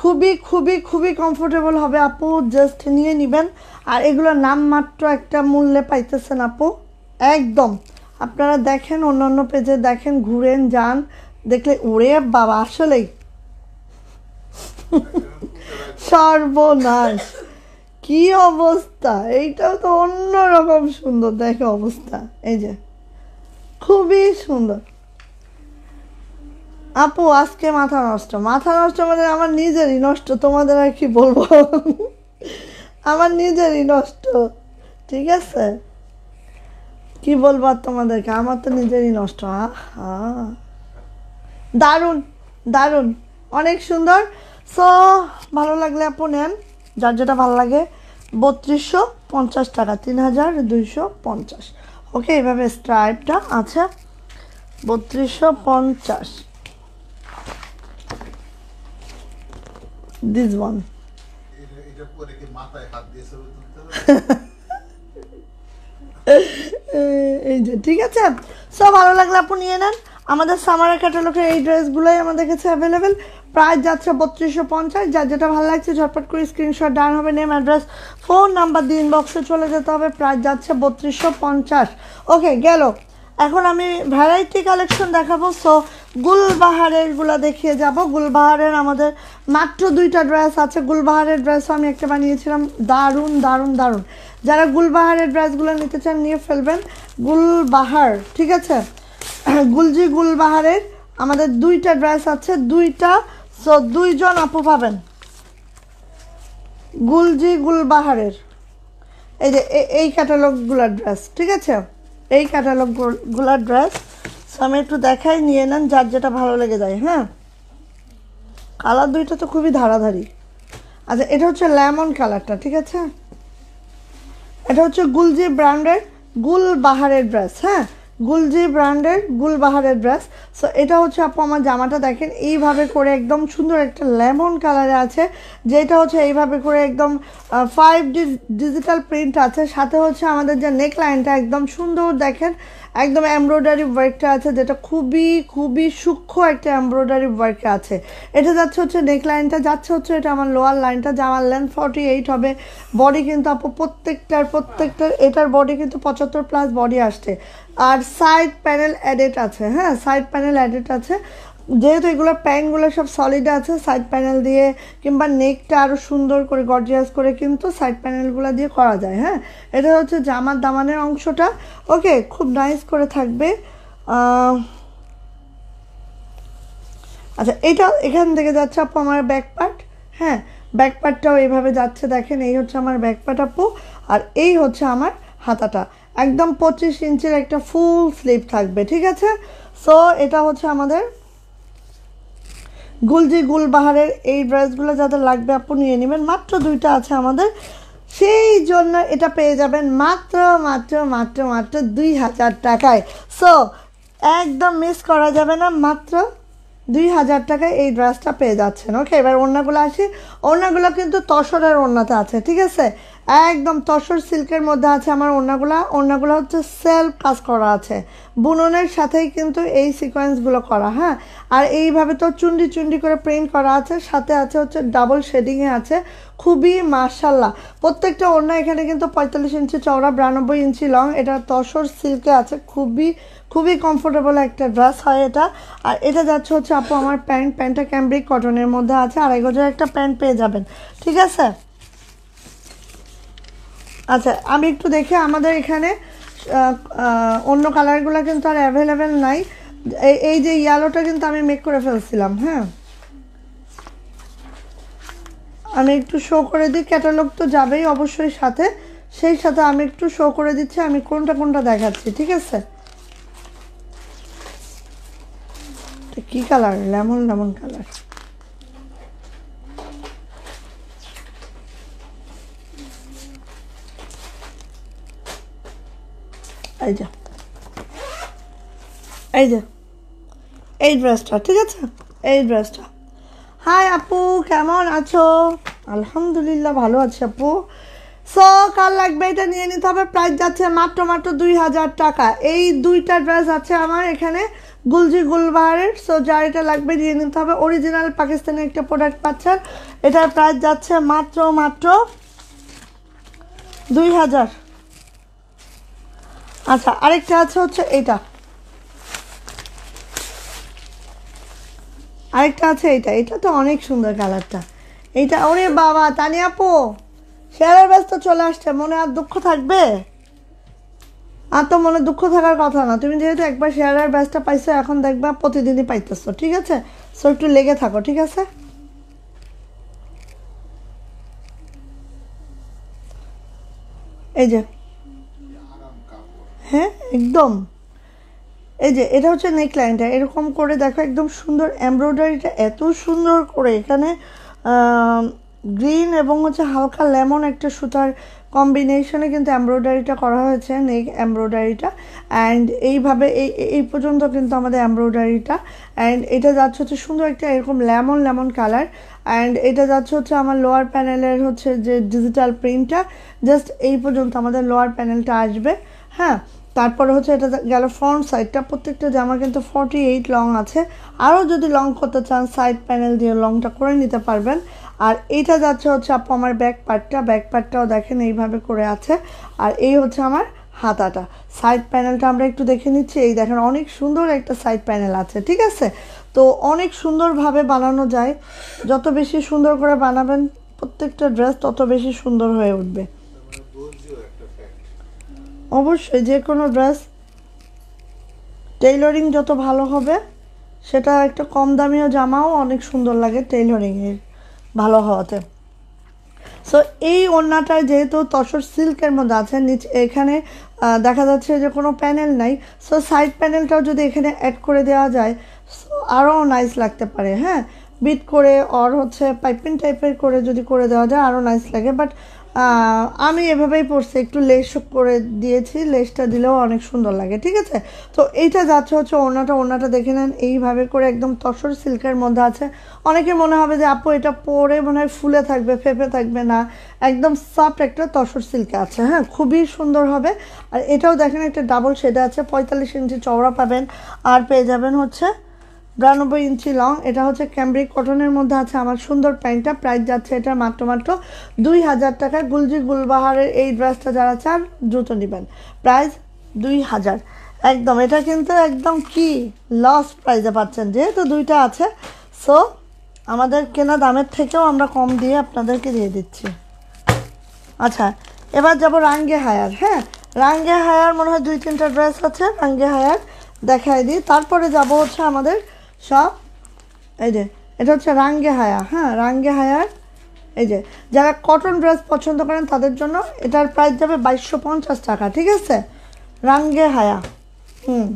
খুবই খুবই খুবই কমফোর্টেবল হবে আপু জাস্ট নিয়ে নেবেন আর এগুলোর নাম মাত্র একটা মূল্যে পাইতেছেন আপু একদম আপনারা দেখেন অন্যান্য পেজে দেখেন ঘুরেন যান দেখলে ওরে বাবা আসলেই সর্বনাশ কি অবস্থা এইটাও তো অন্যরকম সুন্দর দেখে অবস্থা এই যে খুবই সুন্দর আপু আজকে মাথা নষ্ট মাথা নষ্ট মানে আমার নিজেরই নষ্ট তোমাদের আর কি বলবো আমার নিজেরই নষ্ট ঠিক আছে কি বলবো আর তোমাদেরকে আমার তো নিজেরই নষ্ট হা দারুণ দারুণ অনেক সুন্দর সো ভালো লাগলে আপু নেন যার যেটা ভালো লাগে বত্রিশশো পঞ্চাশ টাকা তিন হাজার দুইশো পঞ্চাশ ওকে এইভাবে স্ট্রাইপটা আছে বত্রিশশো পঞ্চাশ দিস ওয়ান <laughs> এই যে ঠিক আছে সব ভালো লাগলে আপনি নিয়ে নেন আমাদের সামারের ক্যাটালগে এই ড্রেসগুলোই আমাদের কাছে অ্যাভেলেবেল প্রাইস যাচ্ছে বত্রিশশো পঞ্চাশ যার যেটা ভালো লাগছে ঝটপট করে স্ক্রিনশট ডান হবে নেম অ্যাড্রেস ফোন নাম্বার দিন বক্সে চলে যেতে হবে প্রাইস যাচ্ছে বত্রিশশো পঞ্চাশ ওকে গেল এখন আমি ভ্যারাইটি কালেকশন দেখাবো সো গুলবাহারেরগুলো দেখিয়ে যাব গুলবাহারের আমাদের মাত্র দুইটা ড্রেস আছে গুলবাহারের ড্রেসও আমি একটা বানিয়েছিলাম দারুণ দারুণ দারুণ যারা গুলবাহারের ড্রেসগুলো নিতে চান নিয়ে ফেলবেন গুলবাহার ঠিক আছে <clears throat> গুলজি গুলবাহারের আমাদের দুইটা ড্রেস আছে দুইটা সো দুইজন আপু পাবেন গুলজি গুলবাহারের এই যে এই ক্যাটালগুলার ড্রেস ঠিক আছে এই ক্যাটালগুলার ড্রেস সো আমি একটু দেখাই নিয়ে নেন যার যেটা ভালো লেগে যায় হ্যাঁ কালার দুইটা তো খুবই ধারাধারি আচ্ছা এটা হচ্ছে লেমন কালারটা ঠিক আছে এটা হচ্ছে গুলজি ব্র্যান্ডের গুল বাহারের ব্রাশ হ্যাঁ গুলজি ব্র্যান্ডের গুল বাহারের ব্রাশ সো এটা হচ্ছে আপু আমার জামাটা দেখেন এইভাবে করে একদম সুন্দর একটা লেমন কালারে আছে যেটা হচ্ছে এইভাবে করে একদম ফাইভ ডিজিটাল প্রিন্ট আছে সাথে হচ্ছে আমাদের যে নেক লাইনটা একদম সুন্দর দেখেন একদম এমব্রয়ডারি ওয়ার্কটা আছে যেটা খুবই খুবই সূক্ষ্ম একটা এমব্রয়ডারি ওয়ার্কে আছে এটা যাচ্ছে হচ্ছে নেক লাইনটা যাচ্ছে হচ্ছে এটা আমার লোয়ার লাইনটা আমার লেন্থ ফর্টি এইট হবে বডি কিন্তু আপু প্রত্যেকটার প্রত্যেকটার এটার বডি কিন্তু পঁচাত্তর প্লাস বডি আসছে আর সাইড প্যানেল অ্যাডেট আছে হ্যাঁ সাইড প্যানেল অ্যাডেট আছে যেহেতু এগুলো প্যানগুলো সব সলিড আছে সাইড প্যানেল দিয়ে কিংবা নেকটা আরও সুন্দর করে গর্জিয়াস করে কিন্তু সাইড প্যানেলগুলো দিয়ে করা যায় হ্যাঁ এটা হচ্ছে জামার দামানের অংশটা ওকে খুব নাইস করে থাকবে আচ্ছা এটা এখান থেকে যাচ্ছে আপু আমার ব্যাক পার্ট হ্যাঁ ব্যাক পার্টটাও এইভাবে যাচ্ছে দেখেন এই হচ্ছে আমার ব্যাক পার্ট আপু আর এই হচ্ছে আমার হাতাটা একদম পঁচিশ ইঞ্চির একটা ফুল স্লিপ থাকবে ঠিক আছে সো এটা হচ্ছে আমাদের গোলজি গোলবাহারের এই ড্রেসগুলো যাদের লাগবে আপু নিয়ে নেবেন মাত্র দুইটা আছে আমাদের সেই জন্য এটা পেয়ে যাবেন মাত্র মাত্র মাত্র মাত্র দুই হাজার টাকায় সো একদম মিস করা যাবে না মাত্র দুই হাজার টাকায় এই ড্রেসটা পেয়ে যাচ্ছেন ওকে এবার অন্যগুলো আসি অন্যগুলো কিন্তু তসরের অন্যতে আছে ঠিক আছে একদম তসর সিল্কের মধ্যে আছে আমার ওনাগুলা ওনাগুলো হচ্ছে সেলফ কাজ করা আছে বুননের সাথেই কিন্তু এই সিকোয়েন্সগুলো করা হ্যাঁ আর এইভাবে তো চুন্ডি চুন্ডি করে প্রিন্ট করা আছে সাথে আছে হচ্ছে ডাবল শেডিংয়ে আছে খুবই মার্শাল্লাহ প্রত্যেকটা ওড়না এখানে কিন্তু পঁয়তাল্লিশ ইঞ্চি চওড়া বিরানব্বই ইঞ্চি লং এটা তসর সিল্কে আছে খুবই খুবই কমফোর্টেবল একটা ড্রেস হয় এটা আর এটা যাচ্ছে হচ্ছে আপু আমার প্যান্ট প্যান্টটা ক্যাম্ব্রিক কটনের মধ্যে আছে আড়াই গজের একটা প্যান্ট পেয়ে যাবেন ঠিক আছে আচ্ছা আমি একটু দেখি আমাদের এখানে অন্য কালারগুলো কিন্তু আর অ্যাভেলেবেল নাই এই যে ইয়ালোটা কিন্তু আমি মেক করে ফেলছিলাম হ্যাঁ আমি একটু শো করে দিই ক্যাটালগ তো যাবেই অবশ্যই সাথে সেই সাথে আমি একটু শো করে দিচ্ছি আমি কোনটা কোনটা দেখাচ্ছি ঠিক আছে কি কালার লেমন লেমন কালার এই যে এই যে এই ড্রেসটা ঠিক আছে এই ড্রেসটা হাই আপু কেমন আছো আলহামদুলিল্লাহ ভালো আছি আপু সো কাল লাগবে এটা নিয়ে নিতে হবে প্রাইস যাচ্ছে মাত্র মাত্র দুই হাজার টাকা এই দুইটা ড্রেস আছে আমার এখানে গুলজি গুলবাহারের সো যার এটা লাগবে নিয়ে নিতে হবে অরিজিনাল পাকিস্তানি একটা প্রোডাক্ট পাচ্ছেন এটার প্রাইস যাচ্ছে মাত্র মাত্র দুই হাজার আচ্ছা আরেকটা আছে হচ্ছে এইটা আরেকটা আছে এইটা এটা তো অনেক সুন্দর কালারটা এইটা ওরে বাবা তানি আপু শেয়ারের ব্যস্ত চলে আসছে মনে আর দুঃখ থাকবে আর তো মনে দুঃখ থাকার কথা না তুমি যেহেতু একবার শেয়ারের ব্যাসটা পাইছো এখন দেখবা প্রতিদিনই পাইতেছো ঠিক আছে সো একটু লেগে থাকো ঠিক আছে এই যে হ্যাঁ একদম এই যে এটা হচ্ছে নেক লাইনটা এরকম করে দেখো একদম সুন্দর এমব্রয়ডারিটা এত সুন্দর করে এখানে গ্রিন এবং হচ্ছে হালকা লেমন একটা সুতার কম্বিনেশনে কিন্তু এমব্রয়ডারিটা করা হয়েছে নেক এমব্রয়ডারিটা অ্যান্ড এইভাবে এই এই পর্যন্ত কিন্তু আমাদের এমব্রয়ডারিটা অ্যান্ড এটা যাচ্ছে হচ্ছে সুন্দর একটা এরকম লেমন লেমন কালার অ্যান্ড এটা যাচ্ছে হচ্ছে আমার লোয়ার প্যানেলের হচ্ছে যে ডিজিটাল প্রিন্টটা জাস্ট এই পর্যন্ত আমাদের লোয়ার প্যানেলটা আসবে হ্যাঁ তারপরে হচ্ছে এটা গেল ফ্রন্ট সাইডটা প্রত্যেকটা জামা কিন্তু ফর্টি এইট লং আছে আরও যদি লং করতে চান সাইড প্যানেল দিয়ে লংটা করে নিতে পারবেন আর এইটা যাচ্ছে হচ্ছে আপু আমার ব্যাক পার্টটা ব্যাক পার্টটাও দেখেন এইভাবে করে আছে আর এই হচ্ছে আমার হাতাটা সাইড প্যানেলটা আমরা একটু দেখে নিচ্ছি এই দেখেন অনেক সুন্দর একটা সাইড প্যানেল আছে ঠিক আছে তো অনেক সুন্দরভাবে বানানো যায় যত বেশি সুন্দর করে বানাবেন প্রত্যেকটা ড্রেস তত বেশি সুন্দর হয়ে উঠবে অবশ্যই যে কোনো ড্রেস টেইলরিং যত ভালো হবে সেটা একটা কম দামিও জামাও অনেক সুন্দর লাগে টেইলরিংয়ের ভালো হওয়াতে সো এই ওড়নাটা যেহেতু তসর সিল্কের মধ্যে আছে নিচে এখানে দেখা যাচ্ছে যে কোনো প্যানেল নাই সো সাইড প্যানেলটাও যদি এখানে অ্যাড করে দেওয়া যায় সো আরও নাইস লাগতে পারে হ্যাঁ বিট করে অর হচ্ছে পাইপিং টাইপের করে যদি করে দেওয়া যায় আরও নাইস লাগে বাট আমি এভাবেই পড়ছি একটু লেস করে দিয়েছি লেসটা দিলেও অনেক সুন্দর লাগে ঠিক আছে তো এইটা যাচ্ছে হচ্ছে ওনাটা ওনাটা দেখে নেন এইভাবে করে একদম তসর সিল্কের মধ্যে আছে অনেকের মনে হবে যে আপু এটা পরে মনে হয় ফুলে থাকবে ফেপে থাকবে না একদম সফট একটা তসর সিল্কে আছে হ্যাঁ খুবই সুন্দর হবে আর এটাও দেখেন একটা ডাবল সেটা আছে পঁয়তাল্লিশ ইঞ্চি চওড়া পাবেন আর পেয়ে যাবেন হচ্ছে বিরানব্বই ইঞ্চি লং এটা হচ্ছে ক্যামব্রিক কটনের মধ্যে আছে আমার সুন্দর প্যান্টটা প্রাইস যাচ্ছে এটা মাত্র মাত্র দুই হাজার টাকা গুলজি গুলবাহারের এই ড্রেসটা যারা চান দ্রুত নেবেন প্রাইস দুই হাজার একদম এটা কিন্তু একদম কি লস প্রাইসে পাচ্ছেন যেহেতু দুইটা আছে সো আমাদের কেনা দামের থেকেও আমরা কম দিয়ে আপনাদেরকে দিয়ে দিচ্ছি আচ্ছা এবার যাব রাঙ্গে হায়ার হ্যাঁ রাঙ্গে হায়ার মনে হয় দুই তিনটা ড্রেস আছে রাঙ্গে হায়ার দেখাই দিই তারপরে যাব হচ্ছে আমাদের সব এই যে এটা হচ্ছে রাঙ্গে হায়া হ্যাঁ রাঙ্গে হায়ার এই যে যারা কটন ড্রেস পছন্দ করেন তাদের জন্য এটার প্রাইস যাবে বাইশশো পঞ্চাশ টাকা ঠিক আছে রাঙ্গে হায়া হুম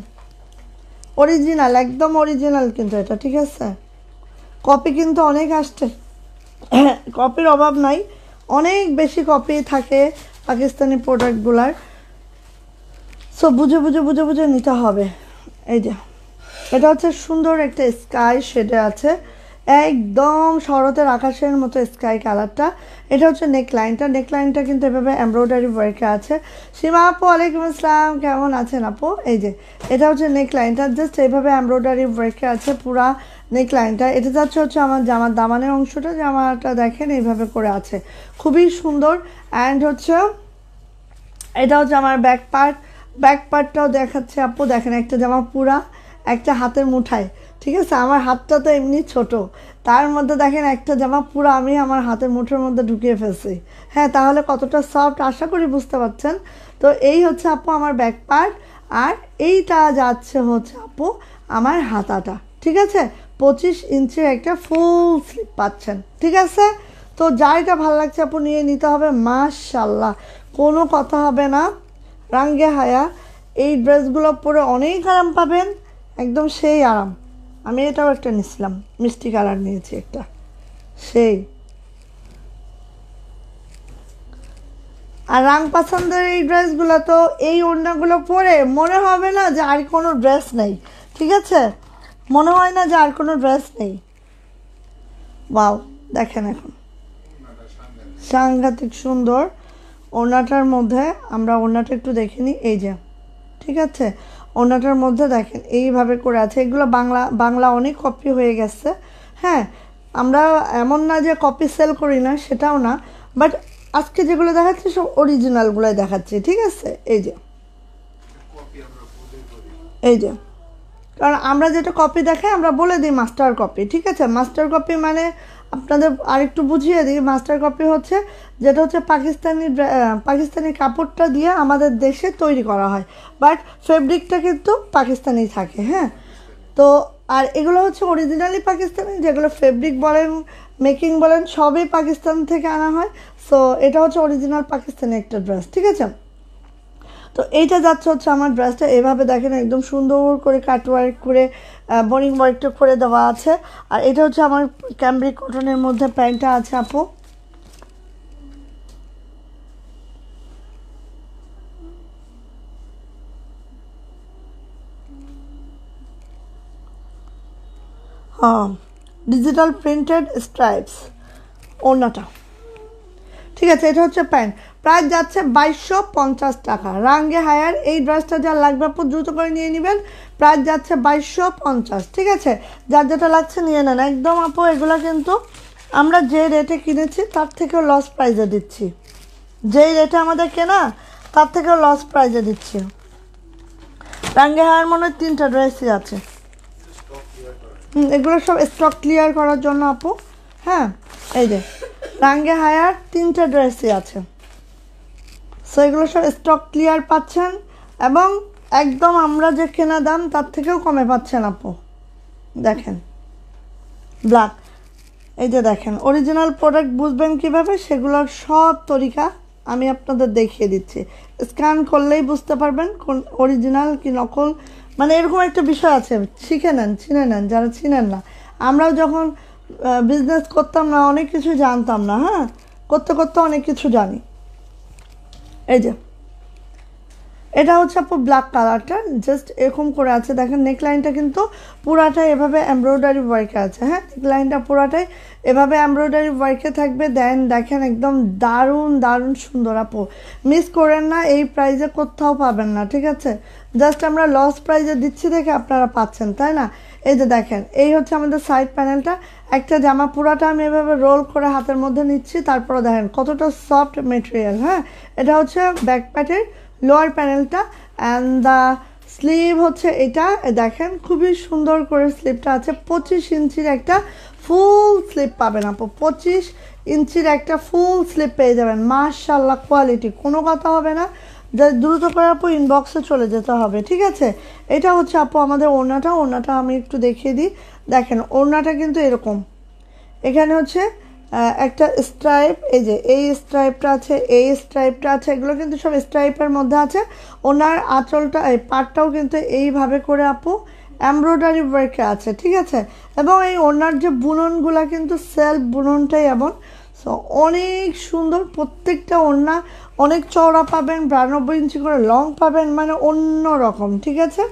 অরিজিনাল একদম অরিজিনাল কিন্তু এটা ঠিক আছে কপি কিন্তু অনেক আসছে কপির অভাব নাই অনেক বেশি কপি থাকে পাকিস্তানি প্রোডাক্টগুলার সো বুঝে বুঝে বুঝে বুঝে নিতে হবে এই যে এটা হচ্ছে সুন্দর একটা স্কাই শেডে আছে একদম শরতের আকাশের মতো স্কাই কালারটা এটা হচ্ছে নেক লাইনটা নেক লাইনটা কিন্তু এভাবে এমব্রয়ডারি ওয়ার্কে আছে সীমা আপু আলাইকুম আসসালাম কেমন আছেন আপু এই যে এটা হচ্ছে নেক লাইনটা জাস্ট এইভাবে এমব্রয়ডারি ওয়ার্কে আছে পুরা নেক লাইনটা এটা যাচ্ছে হচ্ছে আমার জামার দামানের অংশটা জামাটা দেখেন এইভাবে করে আছে খুবই সুন্দর অ্যান্ড হচ্ছে এটা হচ্ছে আমার ব্যাক পার্ট ব্যাক পার্টটাও দেখাচ্ছে আপু দেখেন একটা জামা পুরা একটা হাতের মুঠায় ঠিক আছে আমার হাতটা তো এমনি ছোট তার মধ্যে দেখেন একটা জামা পুরো আমি আমার হাতের মুঠোর মধ্যে ঢুকিয়ে ফেলছি হ্যাঁ তাহলে কতটা সফট আশা করি বুঝতে পারছেন তো এই হচ্ছে আপু আমার ব্যাক পার্ট আর এইটা যাচ্ছে হচ্ছে আপু আমার হাতাটা ঠিক আছে পঁচিশ ইঞ্চির একটা ফুল স্লিপ পাচ্ছেন ঠিক আছে তো যা এটা ভালো লাগছে আপু নিয়ে নিতে হবে মাশাল্লাহ কোনো কথা হবে না রাঙ্গে হায়া এই ড্রেসগুলো পরে অনেক আরাম পাবেন একদম সেই আরাম আমি এটাও একটা নিয়েছিলাম মিষ্টি কালার নিয়েছি একটা সেই আর রাং পছন্দের এই ড্রেসগুলো তো এই ওড়নাগুলো পরে মনে হবে না যে আর কোনো ড্রেস নেই ঠিক আছে মনে হয় না যে আর কোনো ড্রেস নেই বাউ দেখেন এখন সাংঘাতিক সুন্দর ওনাটার মধ্যে আমরা ওনাটা একটু দেখে নিই এই যে ঠিক আছে ওনাটার মধ্যে দেখেন এইভাবে করে আছে এগুলো বাংলা বাংলা অনেক কপি হয়ে গেছে হ্যাঁ আমরা এমন না যে কপি সেল করি না সেটাও না বাট আজকে যেগুলো দেখাচ্ছি সব অরিজিনালগুলোই দেখাচ্ছি ঠিক আছে এই যে এই যে কারণ আমরা যেটা কপি দেখাই আমরা বলে দিই মাস্টার কপি ঠিক আছে মাস্টার কপি মানে আপনাদের আরেকটু বুঝিয়ে দিই মাস্টার কপি হচ্ছে যেটা হচ্ছে পাকিস্তানি পাকিস্তানি কাপড়টা দিয়ে আমাদের দেশে তৈরি করা হয় বাট ফেব্রিকটা কিন্তু পাকিস্তানি থাকে হ্যাঁ তো আর এগুলো হচ্ছে অরিজিনালি পাকিস্তানি যেগুলো ফেব্রিক বলেন মেকিং বলেন সবই পাকিস্তান থেকে আনা হয় সো এটা হচ্ছে অরিজিনাল পাকিস্তানি একটা ড্রেস ঠিক আছে তো এইটা যাচ্ছে হচ্ছে আমার ড্রেসটা এভাবে দেখেন একদম সুন্দর করে কাটওয়ার্ক করে বোরিং ওয়ার্কটা করে দেওয়া আছে আর এটা হচ্ছে আমার ক্যামব্রিক কটনের মধ্যে প্যান্টটা আছে আপু ডিজিটাল প্রিন্টেড স্ট্রাইপস ওনাটা ঠিক আছে এটা হচ্ছে প্যান্ট প্রাইস যাচ্ছে বাইশশো পঞ্চাশ টাকা রাঙ্গে হায়ার এই ড্রেসটা যা লাগবে আপু দ্রুত করে নিয়ে নেবেন প্রাইস যাচ্ছে বাইশশো পঞ্চাশ ঠিক আছে যার যেটা লাগছে নিয়ে নেন একদম আপু এগুলো কিন্তু আমরা যে রেটে কিনেছি তার থেকেও লস প্রাইজে দিচ্ছি যেই রেটে আমাদের কেনা তার থেকেও লস প্রাইজে দিচ্ছি রাঙ্গে হায়ার মনে হয় তিনটা ড্রেসই আছে এগুলো সব স্টক ক্লিয়ার করার জন্য আপু হ্যাঁ এই যে রাঙ্গে হায়ার তিনটা ড্রেসই আছে সো এগুলো সব স্টক ক্লিয়ার পাচ্ছেন এবং একদম আমরা যে কেনা দাম তার থেকেও কমে পাচ্ছেন আপু দেখেন ব্ল্যাক এই যে দেখেন অরিজিনাল প্রোডাক্ট বুঝবেন কিভাবে সেগুলোর সব তরিকা আমি আপনাদের দেখিয়ে দিচ্ছি স্ক্যান করলেই বুঝতে পারবেন কোন অরিজিনাল কি নকল মানে এরকম একটা বিষয় আছে শিখে নেন চিনে নেন যারা চিনেন না আমরাও যখন বিজনেস করতাম না অনেক কিছু জানতাম না হ্যাঁ করতে করতে অনেক কিছু জানি এই যে এটা হচ্ছে আপু ব্ল্যাক কালারটা জাস্ট এরকম করে আছে দেখেন নেকলাইনটা কিন্তু পুরাটাই এভাবে এমব্রয়ডারি ওয়ার্কে আছে হ্যাঁ নেকলাইনটা পুরাটাই এভাবে এমব্রয়ডারি ওয়ার্কে থাকবে দেন দেখেন একদম দারুণ দারুণ সুন্দর আপু মিস করেন না এই প্রাইজে কোথাও পাবেন না ঠিক আছে জাস্ট আমরা লস প্রাইজে দিচ্ছি দেখে আপনারা পাচ্ছেন তাই না এই যে দেখেন এই হচ্ছে আমাদের সাইড প্যানেলটা একটা জামা পুরাটা আমি এভাবে রোল করে হাতের মধ্যে নিচ্ছি তারপরে দেখেন কতটা সফট মেটেরিয়াল হ্যাঁ এটা হচ্ছে ব্যাক প্যাটের লোয়ার প্যানেলটা অ্যান্ড দ্য স্লিভ হচ্ছে এটা দেখেন খুবই সুন্দর করে স্লিভটা আছে পঁচিশ ইঞ্চির একটা ফুল স্লিপ পাবেন আপু পঁচিশ ইঞ্চির একটা ফুল স্লিপ পেয়ে যাবেন মার্শাল্লা কোয়ালিটি কোনো কথা হবে না যা দ্রুত করে আপু ইনবক্সে চলে যেতে হবে ঠিক আছে এটা হচ্ছে আপু আমাদের ওনাটা ওনাটা আমি একটু দেখিয়ে দিই দেখেন ওড়নাটা কিন্তু এরকম এখানে হচ্ছে একটা স্ট্রাইপ এই যে এই স্ট্রাইপটা আছে এই স্ট্রাইপটা আছে এগুলো কিন্তু সব স্ট্রাইপের মধ্যে আছে ওনার আঁচলটা এই পাটটাও কিন্তু এইভাবে করে আপু এমব্রয়ডারি ওয়ার্কে আছে ঠিক আছে এবং এই ওনার যে বুননগুলো কিন্তু সেলফ বুননটাই এমন সো অনেক সুন্দর প্রত্যেকটা ওড়না অনেক চওড়া পাবেন বিরানব্বই ইঞ্চি করে লং পাবেন মানে অন্য রকম ঠিক আছে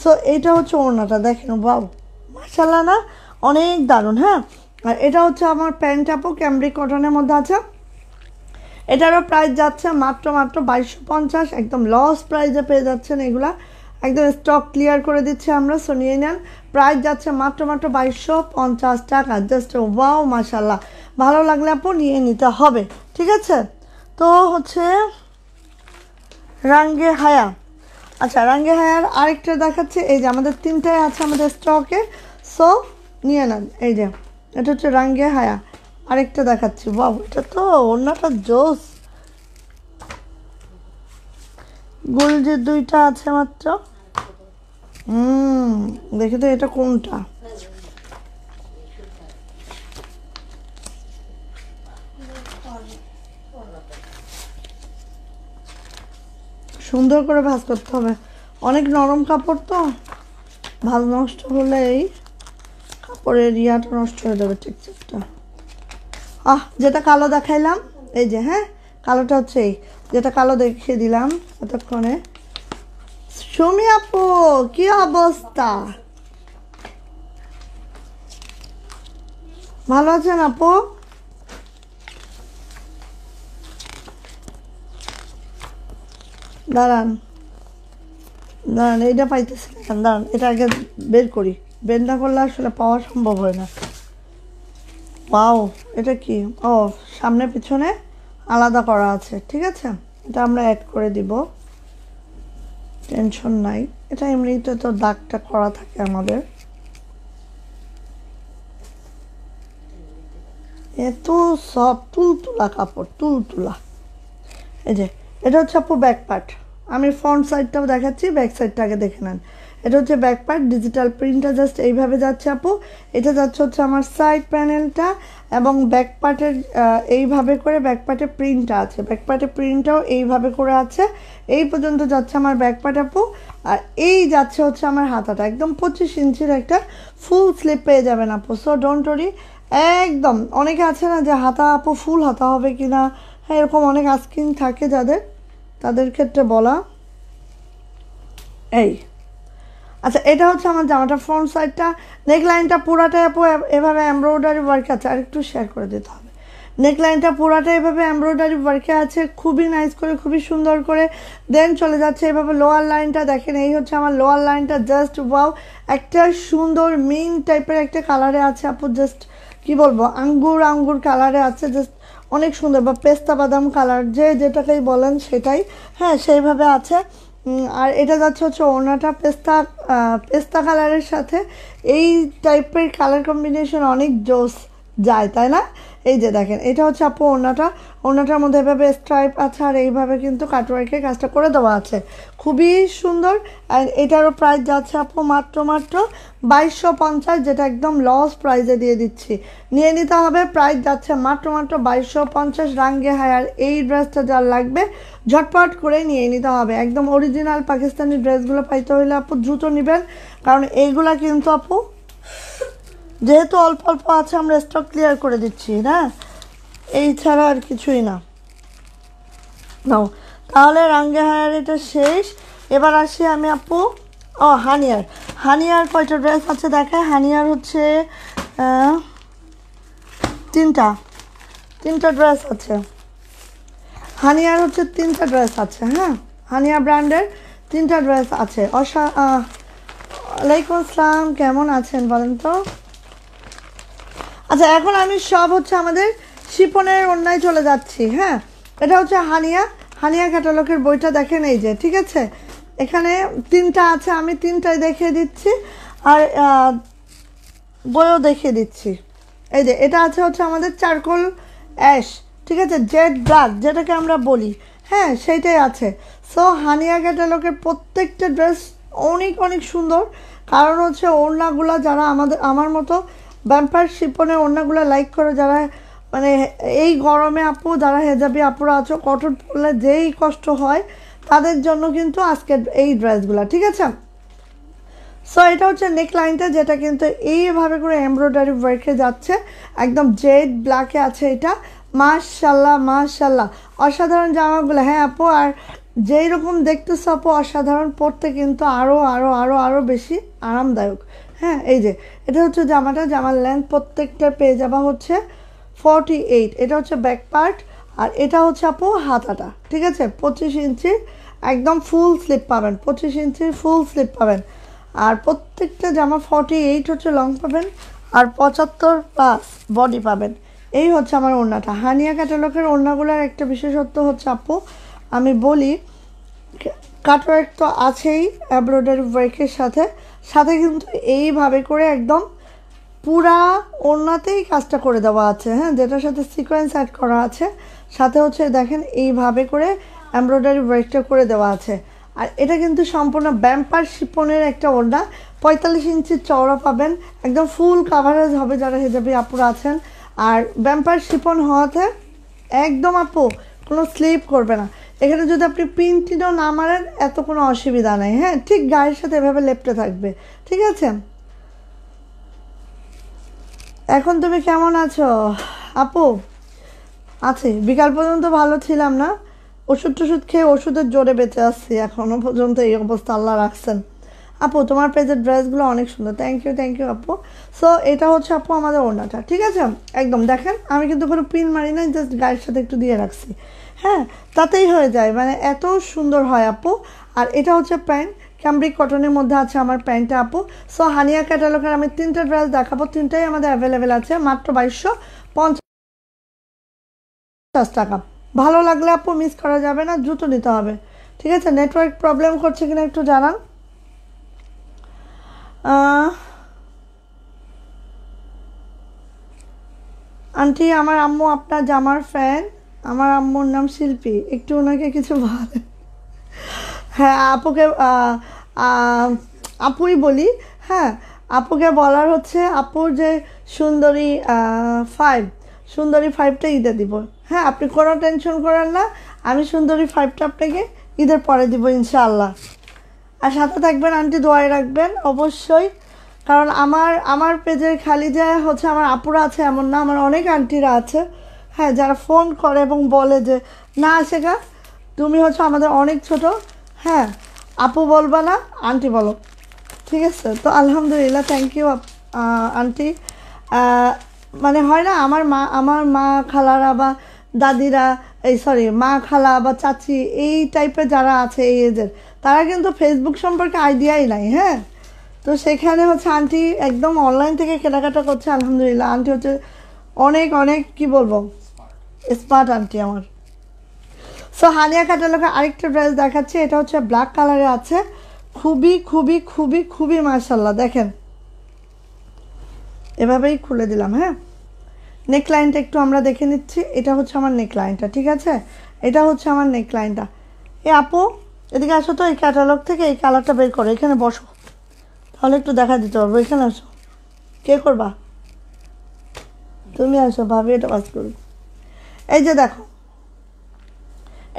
সো এটা হচ্ছে ওড়নাটা দেখেন বাবু মাসাল্লা না অনেক দারুণ হ্যাঁ আর এটা হচ্ছে আমার প্যান্ট আপু ক্যামব্রিক কটনের মধ্যে আছে এটারও প্রাইস যাচ্ছে মাত্র মাত্র বাইশশো পঞ্চাশ একদম লস প্রাইজে পেয়ে যাচ্ছেন এগুলা একদম স্টক ক্লিয়ার করে দিচ্ছি আমরা সো নিয়ে নেন প্রাইস যাচ্ছে মাত্র মাত্র বাইশশো পঞ্চাশ টাকা জাস্ট ওয়াও মাসাল্লাহ ভালো লাগলে আপু নিয়ে নিতে হবে ঠিক আছে তো হচ্ছে রাঙ্গে হায়া আচ্ছা রাঙ্গে হায়ার আরেকটা দেখাচ্ছে এই যে আমাদের তিনটায় আছে আমাদের স্টকে সো নিয়ে নেন এই যে এটা হচ্ছে রাঙ্গে হায়া আরেকটা দেখাচ্ছি বাবু এটা তো অন্যটা জোস গোল যে দুইটা আছে মাত্র হুম দেখে তো এটা কোনটা সুন্দর করে ভাজ করতে হবে অনেক নরম কাপড় তো ভাজ নষ্ট হলেই পরে রিয়াটা নষ্ট হয়ে যাবে টেক্সচারটা আহ যেটা কালো দেখাইলাম এই যে হ্যাঁ কালোটা হচ্ছে এই যেটা কালো দেখিয়ে দিলাম এতক্ষণে সুমি আপু কি অবস্থা ভালো আছেন আপু দাঁড়ান দাঁড়ান এইটা পাইতেছি দাঁড়ান এটা আগে বের করি বেন্দা করলে আসলে পাওয়া সম্ভব হয় না পাও এটা কি ও সামনে পিছনে আলাদা করা আছে ঠিক আছে এটা আমরা অ্যাড করে দিব টেনশন নাই এটা এমনিতে তো দাগটা করা থাকে আমাদের এত সব তুলতুলা কাপড় তুলতুলা এই যে এটা হচ্ছে আপু ব্যাক পার্ট আমি ফ্রন্ট সাইডটাও দেখাচ্ছি ব্যাক সাইডটা আগে দেখে নেন এটা হচ্ছে ব্যাক পার্ট ডিজিটাল প্রিন্টটা জাস্ট এইভাবে যাচ্ছে আপু এটা যাচ্ছে হচ্ছে আমার সাইড প্যানেলটা এবং ব্যাক পার্টের এইভাবে করে ব্যাক প্রিন্টটা আছে ব্যাক প্রিন্টটাও এইভাবে করে আছে এই পর্যন্ত যাচ্ছে আমার ব্যাক পার্ট আপু আর এই যাচ্ছে হচ্ছে আমার হাতাটা একদম পঁচিশ ইঞ্চির একটা ফুল স্লিপ পেয়ে যাবেন আপু সো ডোন্ট ওরি একদম অনেকে আছে না যে হাতা আপু ফুল হাতা হবে কি না হ্যাঁ এরকম অনেক আস্কিং থাকে যাদের তাদের ক্ষেত্রে বলা এই আচ্ছা এটা হচ্ছে আমার জামাটা ফ্রন্ট সাইডটা নেকলাইনটা পুরাটাই আপু এভাবে এমব্রয়ডারি ওয়ার্ক আছে আর একটু শেয়ার করে দিতে হবে নেকলাইনটা পুরাটা এভাবে এমব্রয়ডারি ওয়ার্কে আছে খুবই নাইস করে খুবই সুন্দর করে দেন চলে যাচ্ছে এভাবে লোয়ার লাইনটা দেখেন এই হচ্ছে আমার লোয়ার লাইনটা জাস্ট ওয়াও একটা সুন্দর মিন টাইপের একটা কালারে আছে আপু জাস্ট কি বলবো আঙ্গুর আঙ্গুর কালারে আছে জাস্ট অনেক সুন্দর বা পেস্তা বাদাম কালার যে যেটাকেই বলেন সেটাই হ্যাঁ সেইভাবে আছে আর এটা যাচ্ছে হচ্ছে ওনাটা পেস্তা পেস্তা কালারের সাথে এই টাইপের কালার কম্বিনেশন অনেক জোস যায় তাই না এই যে দেখেন এটা হচ্ছে আপু ওনাটা ওনাটার মধ্যে এভাবে স্ট্রাইপ আছে আর এইভাবে কিন্তু কাটওয়ার্কে কাজটা করে দেওয়া আছে খুবই সুন্দর আর এটারও প্রাইস যাচ্ছে আপু মাত্র মাত্র বাইশশো পঞ্চাশ যেটা একদম লস প্রাইজে দিয়ে দিচ্ছি নিয়ে নিতে হবে প্রাইস যাচ্ছে মাত্র মাত্র বাইশশো পঞ্চাশ রাঙ্গে হায়ার এই ড্রেসটা যার লাগবে ঝটপট করে নিয়ে নিতে হবে একদম অরিজিনাল পাকিস্তানি ড্রেসগুলো পাইতে হলে আপু দ্রুত নেবেন কারণ এইগুলা কিন্তু আপু যেহেতু অল্প অল্প আছে আমরা স্টক ক্লিয়ার করে দিচ্ছি হ্যাঁ এই ছাড়া আর কিছুই না নাও তাহলে রাঙ্গে এটা শেষ এবার আসি আমি আপু ও হানিয়ার হানিয়ার কয়টা ড্রেস আছে দেখায় হানিয়ার হচ্ছে তিনটা তিনটা ড্রেস আছে হানিয়ার হচ্ছে তিনটা ড্রেস আছে হ্যাঁ হানিয়া ব্র্যান্ডের তিনটা ড্রেস আছে অসা আলাইকুম আসসালাম কেমন আছেন বলেন তো আচ্ছা এখন আমি সব হচ্ছে আমাদের শিপনের অন্যায় চলে যাচ্ছি হ্যাঁ এটা হচ্ছে হানিয়া হানিয়া ক্যাটালগের বইটা দেখেন এই যে ঠিক আছে এখানে তিনটা আছে আমি তিনটাই দেখিয়ে দিচ্ছি আর বইও দেখিয়ে দিচ্ছি এই যে এটা আছে হচ্ছে আমাদের চারকোল অ্যাশ ঠিক আছে জেড ব্লাক যেটাকে আমরা বলি হ্যাঁ সেইটাই আছে সো হানিয়া ক্যাটালগের প্রত্যেকটা ড্রেস অনেক অনেক সুন্দর কারণ হচ্ছে ওড়নাগুলো যারা আমাদের আমার মতো ব্যাম্পার শিপনের ওনাগুলো লাইক করো যারা মানে এই গরমে আপু যারা হেজাবি আপুরা আছো কঠোর পড়লে যেই কষ্ট হয় তাদের জন্য কিন্তু আজকের এই ড্রেসগুলো ঠিক আছে সো এটা হচ্ছে নেক লাইনটা যেটা কিন্তু এইভাবে করে এমব্রয়ডারি ওয়ার্কে যাচ্ছে একদম জেড ব্ল্যাকে আছে এটা মাশাল্লাহ মাশাল্লাহ অসাধারণ জামাগুলো হ্যাঁ আপু আর যেই রকম দেখতেছো আপু অসাধারণ পড়তে কিন্তু আরও আরও আরও আরও বেশি আরামদায়ক হ্যাঁ এই যে এটা হচ্ছে জামাটা জামার লেন্থ প্রত্যেকটা পেয়ে যাবা হচ্ছে ফর্টি এইট এটা হচ্ছে ব্যাক পার্ট আর এটা হচ্ছে আপু হাতাটা ঠিক আছে পঁচিশ ইঞ্চির একদম ফুল স্লিপ পাবেন পঁচিশ ইঞ্চির ফুল স্লিপ পাবেন আর প্রত্যেকটা জামা ফর্টি এইট হচ্ছে লং পাবেন আর পঁচাত্তর প্লাস বডি পাবেন এই হচ্ছে আমার ওড়নাটা হানিয়া ক্যাটালগের ওড়নাগুলোর একটা বিশেষত্ব হচ্ছে আপু আমি বলি কাটওয়ার্ক তো আছেই এমব্রয়ডারি ওয়ার্কের সাথে সাথে কিন্তু এইভাবে করে একদম পুরা ওড়নাতেই কাজটা করে দেওয়া আছে হ্যাঁ যেটার সাথে সিকোয়েন্স অ্যাড করা আছে সাথে হচ্ছে দেখেন এইভাবে করে এমব্রয়ডারি ওয়ার্কটা করে দেওয়া আছে আর এটা কিন্তু সম্পূর্ণ ব্যাম্পার শিপনের একটা ওড়না পঁয়তাল্লিশ ইঞ্চি চওড়া পাবেন একদম ফুল কাভারেজ হবে যারা হেজাবি আপুরা আছেন আর ব্যাম্পার শিপন হওয়াতে একদম আপু কোনো স্লিপ করবে না এখানে যদি আপনি প্রিন্টিনও না মারেন এত কোনো অসুবিধা নেই হ্যাঁ ঠিক গায়ের সাথে এভাবে লেপটে থাকবে ঠিক আছে এখন তুমি কেমন আছো আপু আছে বিকাল পর্যন্ত ভালো ছিলাম না ওষুধ টষুধ খেয়ে ওষুধের জোরে বেঁচে আসছি এখনও পর্যন্ত এই অবস্থা আল্লাহ রাখছেন আপু তোমার পেজের ড্রেসগুলো অনেক সুন্দর থ্যাংক ইউ থ্যাংক ইউ আপু সো এটা হচ্ছে আপু আমাদের ওনাটা ঠিক আছে একদম দেখেন আমি কিন্তু কোনো পিন মারি না জাস্ট গায়ের সাথে একটু দিয়ে রাখছি হ্যাঁ তাতেই হয়ে যায় মানে এত সুন্দর হয় আপু আর এটা হচ্ছে প্যান্ট ক্যামব্রিক কটনের মধ্যে আছে আমার প্যান্টটা আপু সো হানিয়া ক্যাটালগের আমি তিনটা ড্রেস দেখাবো তিনটাই আমাদের অ্যাভেলেবেল আছে মাত্র বাইশশো পঞ্চাশ টাকা ভালো লাগলে আপু মিস করা যাবে না দ্রুত নিতে হবে ঠিক আছে নেটওয়ার্ক প্রবলেম করছে কিনা একটু জানান আন্টি আমার আম্মু আপনার জামার ফ্যান আমার আম্মুর নাম শিল্পী একটু ওনাকে কিছু বলে হ্যাঁ আপুকে আপুই বলি হ্যাঁ আপুকে বলার হচ্ছে আপুর যে সুন্দরী ফাইভ সুন্দরী ফাইভটা ঈদে দিব হ্যাঁ আপনি কোনো টেনশন করেন না আমি সুন্দরী ফাইভটা আপনাকে ঈদের পরে দিব ইনশাআল্লাহ আর সাথে থাকবেন আন্টি দোয়াই রাখবেন অবশ্যই কারণ আমার আমার পেজের খালি যে হচ্ছে আমার আপুরা আছে এমন না আমার অনেক আন্টিরা আছে হ্যাঁ যারা ফোন করে এবং বলে যে না শেখা তুমি হচ্ছে আমাদের অনেক ছোট হ্যাঁ আপু বলবা না আন্টি বলো ঠিক আছে তো আলহামদুলিল্লাহ থ্যাংক ইউ আন্টি মানে হয় না আমার মা আমার মা খালারা বা দাদিরা এই সরি মা খালা বা চাচি এই টাইপের যারা আছে এই এজের তারা কিন্তু ফেসবুক সম্পর্কে আইডিয়াই নাই হ্যাঁ তো সেখানে হচ্ছে আন্টি একদম অনলাইন থেকে কেনাকাটা করছে আলহামদুলিল্লাহ আন্টি হচ্ছে অনেক অনেক কি বলবো স্মার্ট আন্টি আমার সো হানিয়া ক্যাটালগে আরেকটা ড্রেস দেখাচ্ছি এটা হচ্ছে ব্ল্যাক কালারে আছে খুবই খুবই খুবই খুবই মার্শাল্লাহ দেখেন এভাবেই খুলে দিলাম হ্যাঁ নেকলাইনটা একটু আমরা দেখে নিচ্ছি এটা হচ্ছে আমার নেকলাইনটা ঠিক আছে এটা হচ্ছে আমার নেকলাইনটা এ আপু এদিকে আসো তো এই ক্যাটালগ থেকে এই কালারটা বের করো এখানে বসো তাহলে একটু দেখা দিতে পারবো এখানে আসো কে করবা তুমি আসো ভাবি এটা বাস করবো এই যে দেখো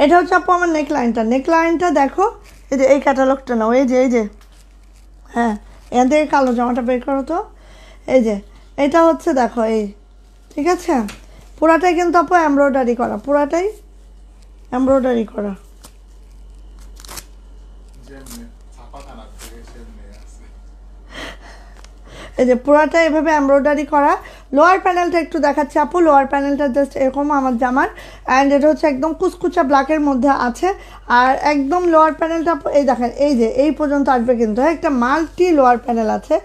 এটা হচ্ছে আপু আমার নেক লাইনটা নেক লাইনটা দেখো এই যে এই ক্যাটালগটা নাও এই যে এই যে হ্যাঁ এখান থেকে কালো জামাটা বের করো তো এই যে এটা হচ্ছে দেখো এই ঠিক আছে পুরাটাই কিন্তু আপু এমব্রয়ডারি করা পুরাটাই এমব্রয়ডারি করা এই যে পুরাটা এভাবে এমব্রয়ডারি করা লোয়ার প্যানেলটা একটু দেখাচ্ছি আপু লোয়ার প্যানেলটা জাস্ট এরকম আমার জামার অ্যান্ড এটা হচ্ছে একদম কুচকুচা ব্ল্যাকের মধ্যে আছে আর একদম লোয়ার প্যানেলটা এই দেখেন এই যে এই পর্যন্ত আসবে কিন্তু হ্যাঁ, একটা মাল্টি লোয়ার প্যানেল আছে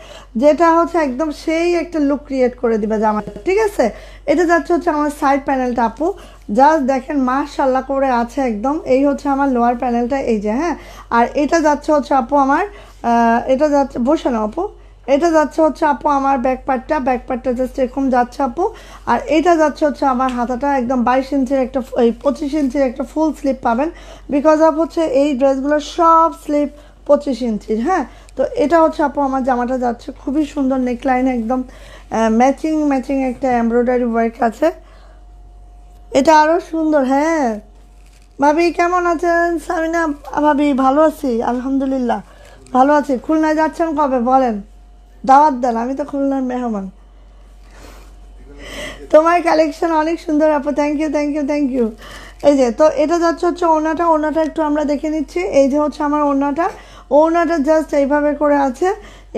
যেটা হচ্ছে একদম সেই একটা লুক ক্রিয়েট করে দিবে জামাটা ঠিক আছে এটা যাচ্ছে হচ্ছে আমার সাইড প্যানেলটা আপু জাস্ট দেখেন মাশাল্লাহ করে আছে একদম এই হচ্ছে আমার লোয়ার প্যানেলটা এই যে হ্যাঁ আর এটা যাচ্ছে হচ্ছে আপু আমার এটা যাচ্ছে বসে না আপু এটা যাচ্ছে হচ্ছে আপু আমার ব্যাক পার্টটা ব্যাক পার্টটা জাস্ট এরকম যাচ্ছে আপু আর এটা যাচ্ছে হচ্ছে আমার হাতাটা একদম বাইশ ইঞ্চির একটা এই পঁচিশ ইঞ্চির একটা ফুল স্লিপ পাবেন বিকজ আপ হচ্ছে এই ড্রেসগুলোর সব স্লিপ পঁচিশ ইঞ্চির হ্যাঁ তো এটা হচ্ছে আপু আমার জামাটা যাচ্ছে খুবই সুন্দর নেকলাইন একদম ম্যাচিং ম্যাচিং একটা এমব্রয়ডারি ওয়ার্ক আছে এটা আরও সুন্দর হ্যাঁ ভাবি কেমন আছেন সামিনা ভাবি ভালো আছি আলহামদুলিল্লাহ ভালো আছি খুলনায় যাচ্ছেন কবে বলেন দাওয়াত দেন আমি তো খুলনার মেহমান তোমার কালেকশন অনেক সুন্দর আপু thank you thank you thank you এই যে তো এটা যাচ্ছে হচ্ছে ওনাটা ওনাটা একটু আমরা দেখে নিচ্ছি এই যে হচ্ছে আমার ওনাটা ওনাটা জাস্ট এইভাবে করে আছে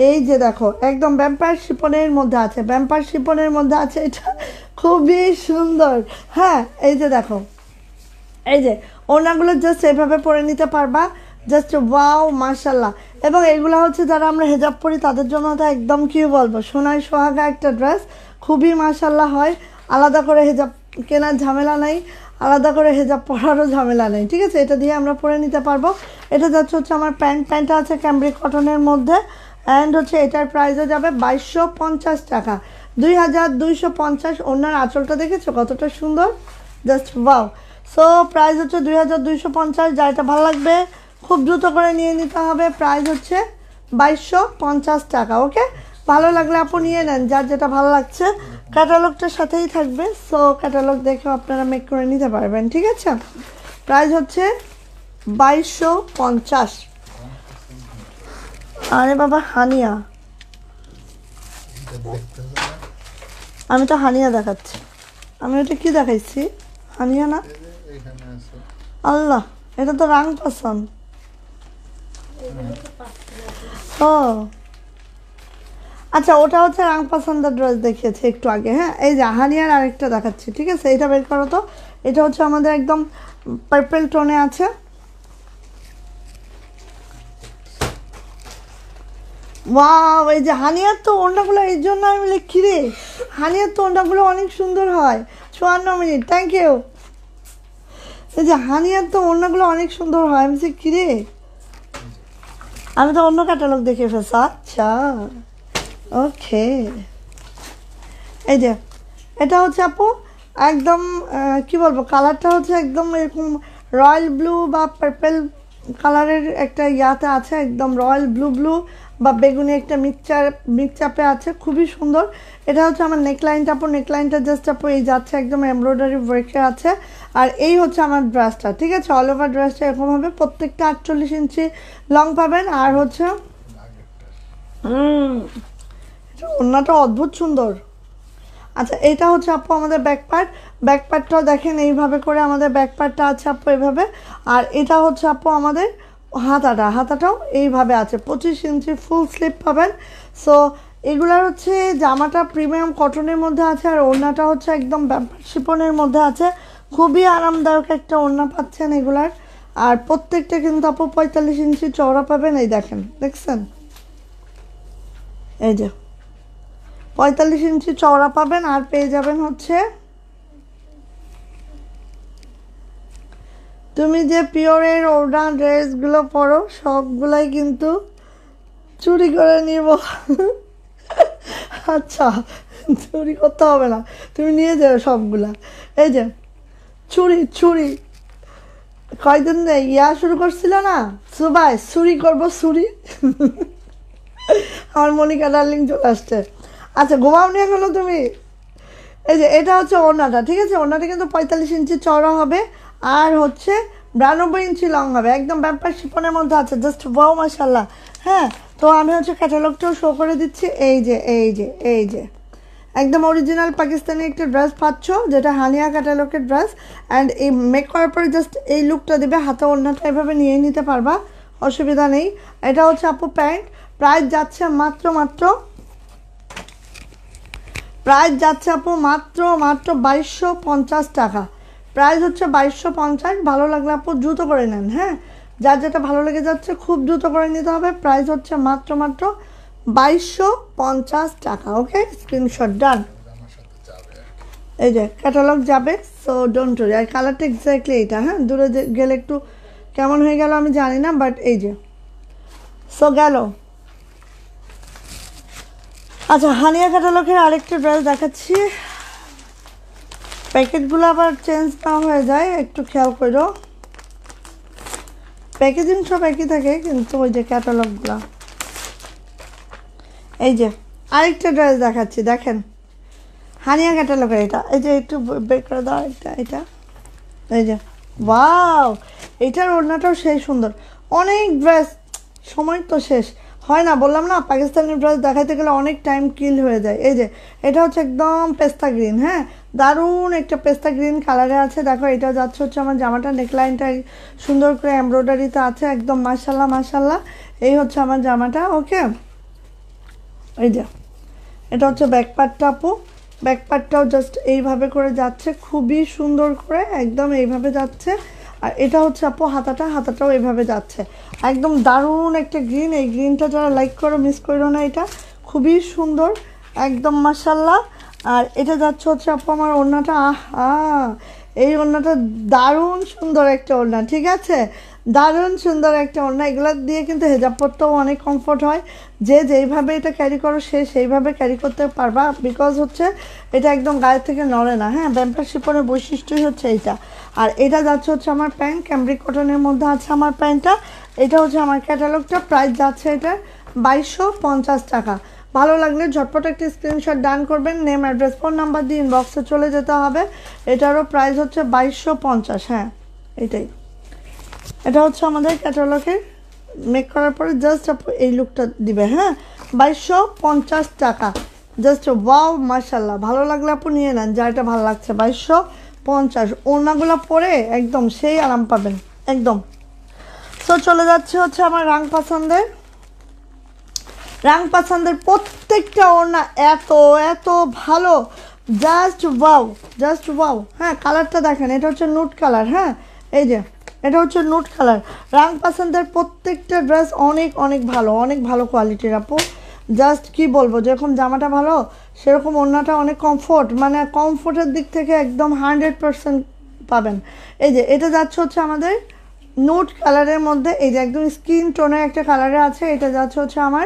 এই যে দেখো একদম ব্যাম্পার শিপনের মধ্যে আছে ব্যাম্পার শিপনের মধ্যে আছে এটা খুবই সুন্দর হ্যাঁ এই যে দেখো এই যে ওনাগুলো জাস্ট এইভাবে পরে নিতে পারবা জাস্ট ওয়াও মার্শাল্লাহ এবং এগুলো হচ্ছে যারা আমরা হেজাব পরি তাদের জন্য তো একদম কী বলবো সোনাই সোহাগা একটা ড্রেস খুবই মার্শাল্লাহ হয় আলাদা করে হেজাব কেনার ঝামেলা নেই আলাদা করে হেজাব পরারও ঝামেলা নেই ঠিক আছে এটা দিয়ে আমরা পরে নিতে পারবো এটা যাচ্ছে হচ্ছে আমার প্যান্ট প্যান্টটা আছে ক্যামব্রিক কটনের মধ্যে অ্যান্ড হচ্ছে এটার প্রাইসও যাবে বাইশশো পঞ্চাশ টাকা দুই হাজার দুইশো পঞ্চাশ ওনার আঁচলটা দেখেছো কতটা সুন্দর জাস্ট বাও সো প্রাইস হচ্ছে দুই হাজার দুইশো পঞ্চাশ যা এটা ভালো লাগবে খুব দ্রুত করে নিয়ে নিতে হবে প্রাইস হচ্ছে বাইশশো পঞ্চাশ টাকা ওকে ভালো লাগলে আপু নিয়ে নেন যার যেটা ভালো লাগছে ক্যাটালগটার সাথেই থাকবে সো ক্যাটালগ দেখেও আপনারা মেক করে নিতে পারবেন ঠিক আছে প্রাইস হচ্ছে বাইশশো পঞ্চাশ আরে বাবা হানিয়া আমি তো হানিয়া দেখাচ্ছি আমি ওটা কি দেখাইছি হানিয়া না আল্লাহ এটা তো রাং পছন্দ ও আচ্ছা ওটা হচ্ছে রাং পাসান্দার ড্রেস দেখিয়েছে একটু আগে হ্যাঁ এই যে আহানিয়ার আরেকটা দেখাচ্ছি ঠিক আছে এটা বের করো তো এটা হচ্ছে আমাদের একদম পার্পেল টোনে আছে ওয়াও এই যে হানিয়ার তো ওন্ডাগুলো এই জন্য আমি বলি খিরে হানিয়ার তো ওন্ডাগুলো অনেক সুন্দর হয় চুয়ান্ন মিনিট থ্যাংক ইউ এই যে হানিয়ার তো ওন্ডাগুলো অনেক সুন্দর হয় আমি সে খিরে আমি তো অন্য ক্যাটালগ দেখে ফেলছি আচ্ছা ওকে এই যে এটা হচ্ছে আপু একদম কি বলবো কালারটা হচ্ছে একদম এরকম রয়্যাল ব্লু বা পার্পেল কালারের একটা ইয়াতে আছে একদম রয়্যাল ব্লু ব্লু বা বেগুনি একটা মিক্সচার মিক্সচাপে আছে খুবই সুন্দর এটা হচ্ছে আমার নেকলাইনটা আপু নেকলাইনটা জাস্ট আপু এই যাচ্ছে একদম এমব্রয়ডারি ওয়ার্কে আছে আর এই হচ্ছে আমার ড্রেসটা ঠিক আছে অল ওভার ড্রেসটা এরকম হবে প্রত্যেকটা আটচল্লিশ ইঞ্চি লং পাবেন আর হচ্ছে হুম ওনাটা অদ্ভুত সুন্দর আচ্ছা এটা হচ্ছে আপু আমাদের ব্যাক পার্ট ব্যাক পার্টটাও দেখেন এইভাবে করে আমাদের ব্যাক পার্টটা আছে আপু এইভাবে আর এটা হচ্ছে আপু আমাদের হাতাটা হাতাটাও এইভাবে আছে পঁচিশ ইঞ্চি ফুল স্লিপ পাবেন সো এগুলার হচ্ছে জামাটা প্রিমিয়াম কটনের মধ্যে আছে আর ওড়নাটা হচ্ছে একদম ব্যাপার শিপনের মধ্যে আছে খুবই আরামদায়ক একটা ওড়না পাচ্ছেন এগুলার আর প্রত্যেকটা কিন্তু আপু পঁয়তাল্লিশ ইঞ্চি চওড়া পাবেন এই দেখেন দেখছেন এই যে পঁয়তাল্লিশ ইঞ্চি চওড়া পাবেন আর পেয়ে যাবেন হচ্ছে তুমি যে পিওরের ওড়না ড্রেসগুলো পরো সবগুলাই কিন্তু চুরি করে নিব আচ্ছা চুরি করতে হবে না তুমি নিয়ে যাও সবগুলা এই যে চুরি চুরি কয়দিন ইয়া শুরু করছিল না সুবাই চুরি করবো চুরি আমার মনিকা ডার্লিং চলে আসছে আচ্ছা নিয়ে গেলো তুমি এই যে এটা হচ্ছে ওনাটা ঠিক আছে ওনাটা কিন্তু পঁয়তাল্লিশ ইঞ্চি চড়া হবে আর হচ্ছে বিরানব্বই ইঞ্চি লং হবে একদম ব্যাপার শিপনের মধ্যে আছে জাস্ট বউ মাসাল্লাহ হ্যাঁ তো আমি হচ্ছে ক্যাটালগটাও শো করে দিচ্ছি এই যে এই যে এই যে একদম অরিজিনাল পাকিস্তানি একটা ড্রেস পাচ্ছ যেটা হানিয়া ক্যাটালগের ড্রেস অ্যান্ড এই মেক করার পরে জাস্ট এই লুকটা দেবে হাতে অন্যটা এভাবে নিয়ে নিতে পারবা অসুবিধা নেই এটা হচ্ছে আপু প্যান্ট প্রাইস যাচ্ছে মাত্র মাত্র প্রাইস যাচ্ছে আপু মাত্র মাত্র বাইশশো পঞ্চাশ টাকা প্রাইস হচ্ছে বাইশশো পঞ্চাশ ভালো লাগলে আপু দ্রুত করে নেন হ্যাঁ যার যেটা ভালো লেগে যাচ্ছে খুব দ্রুত করে নিতে হবে প্রাইস হচ্ছে মাত্র মাত্র বাইশশো পঞ্চাশ টাকা ওকে স্ক্রিনশট ডান এই যে ক্যাটালগ যাবে সো ডোন্ট ওরি আর কালারটা এক্স্যাক্টলি এইটা হ্যাঁ দূরে গেলে একটু কেমন হয়ে গেল আমি জানি না বাট এই যে সো গেল আচ্ছা হানিয়া ক্যাটালগের আরেকটা ড্রেস দেখাচ্ছি প্যাকেটগুলো আবার চেঞ্জ না হয়ে যায় একটু খেয়াল করো প্যাকেজিং সব একই থাকে কিন্তু ওই যে ক্যাটালগুলো এই যে আরেকটা ড্রেস দেখাচ্ছি দেখেন হানিয়া ক্যাটালগ এটা এই যে একটু বের করে দাও এটা এটা এই যে ওয়াও এটার ওড়নাটাও সেই সুন্দর অনেক ড্রেস সময় তো শেষ হয় না বললাম না পাকিস্তানি ড্রেস দেখাইতে গেলে অনেক টাইম কিল হয়ে যায় এই যে এটা হচ্ছে একদম পেস্তা গ্রিন হ্যাঁ দারুণ একটা পেস্তা গ্রিন কালারে আছে দেখো এটা যাচ্ছে হচ্ছে আমার জামাটা নেকলাইনটা সুন্দর করে এমব্রয়ডারিতে আছে একদম মাসাল্লাহ মাসাল্লাহ এই হচ্ছে আমার জামাটা ওকে এই যে এটা হচ্ছে ব্যাকপারটা আপু পার্টটাও জাস্ট এইভাবে করে যাচ্ছে খুবই সুন্দর করে একদম এইভাবে যাচ্ছে আর এটা হচ্ছে আপু হাতাটা হাতাটাও এইভাবে যাচ্ছে একদম দারুণ একটা গ্রিন এই গ্রিনটা যারা লাইক করো মিস করো না এটা খুবই সুন্দর একদম মাসাল্লাহ আর এটা যাচ্ছে হচ্ছে আপু আমার ওড়নাটা আহা এই ওড়নাটা দারুণ সুন্দর একটা ওড়না ঠিক আছে দারুণ সুন্দর একটা ওড়না এগুলো দিয়ে কিন্তু হেজাব অনেক কমফোর্ট হয় যে যেইভাবে এটা ক্যারি করো সে সেইভাবে ক্যারি করতে পারবা বিকজ হচ্ছে এটা একদম গায়ে থেকে নড়ে না হ্যাঁ ব্যাম্পার শিপনের বৈশিষ্ট্যই হচ্ছে এইটা আর এটা যাচ্ছে হচ্ছে আমার প্যান্ট ক্যামব্রিক কটনের মধ্যে আছে আমার প্যান্টটা এটা হচ্ছে আমার ক্যাটালগটা প্রাইস যাচ্ছে এটা বাইশশো পঞ্চাশ টাকা ভালো লাগলে ঝটপট একটি স্ক্রিনশট ডান করবেন নেম অ্যাড্রেস ফোন নাম্বার দিয়ে ইনবক্সে চলে যেতে হবে এটারও প্রাইস হচ্ছে বাইশশো পঞ্চাশ হ্যাঁ এটাই এটা হচ্ছে আমাদের ক্যাটালগে মেক করার পরে জাস্ট এই লুকটা দিবে হ্যাঁ বাইশশো পঞ্চাশ টাকা জাস্ট ওয়াও মার্শাল্লাহ ভালো লাগলে আপনি নিয়ে নেন যা এটা ভালো লাগছে বাইশশো পঞ্চাশ ওনাগুলো পরে একদম সেই আরাম পাবেন একদম সো চলে যাচ্ছে হচ্ছে আমার রাং পছন্দের রাং পাসানদের প্রত্যেকটা ওড়না এত এত ভালো জাস্ট বাউ জাস্ট বাউ হ্যাঁ কালারটা দেখেন এটা হচ্ছে নুট কালার হ্যাঁ এই যে এটা হচ্ছে নুট কালার রাং পাসানদের প্রত্যেকটা ড্রেস অনেক অনেক ভালো অনেক ভালো কোয়ালিটির আপু জাস্ট কি বলবো যেরকম জামাটা ভালো সেরকম ওড়নাটা অনেক কমফোর্ট মানে কমফোর্টের দিক থেকে একদম হান্ড্রেড পাবেন এই যে এটা যাচ্ছে হচ্ছে আমাদের নোট কালারের মধ্যে এই যে একদম স্কিন টোনের একটা কালারে আছে এটা যাচ্ছে হচ্ছে আমার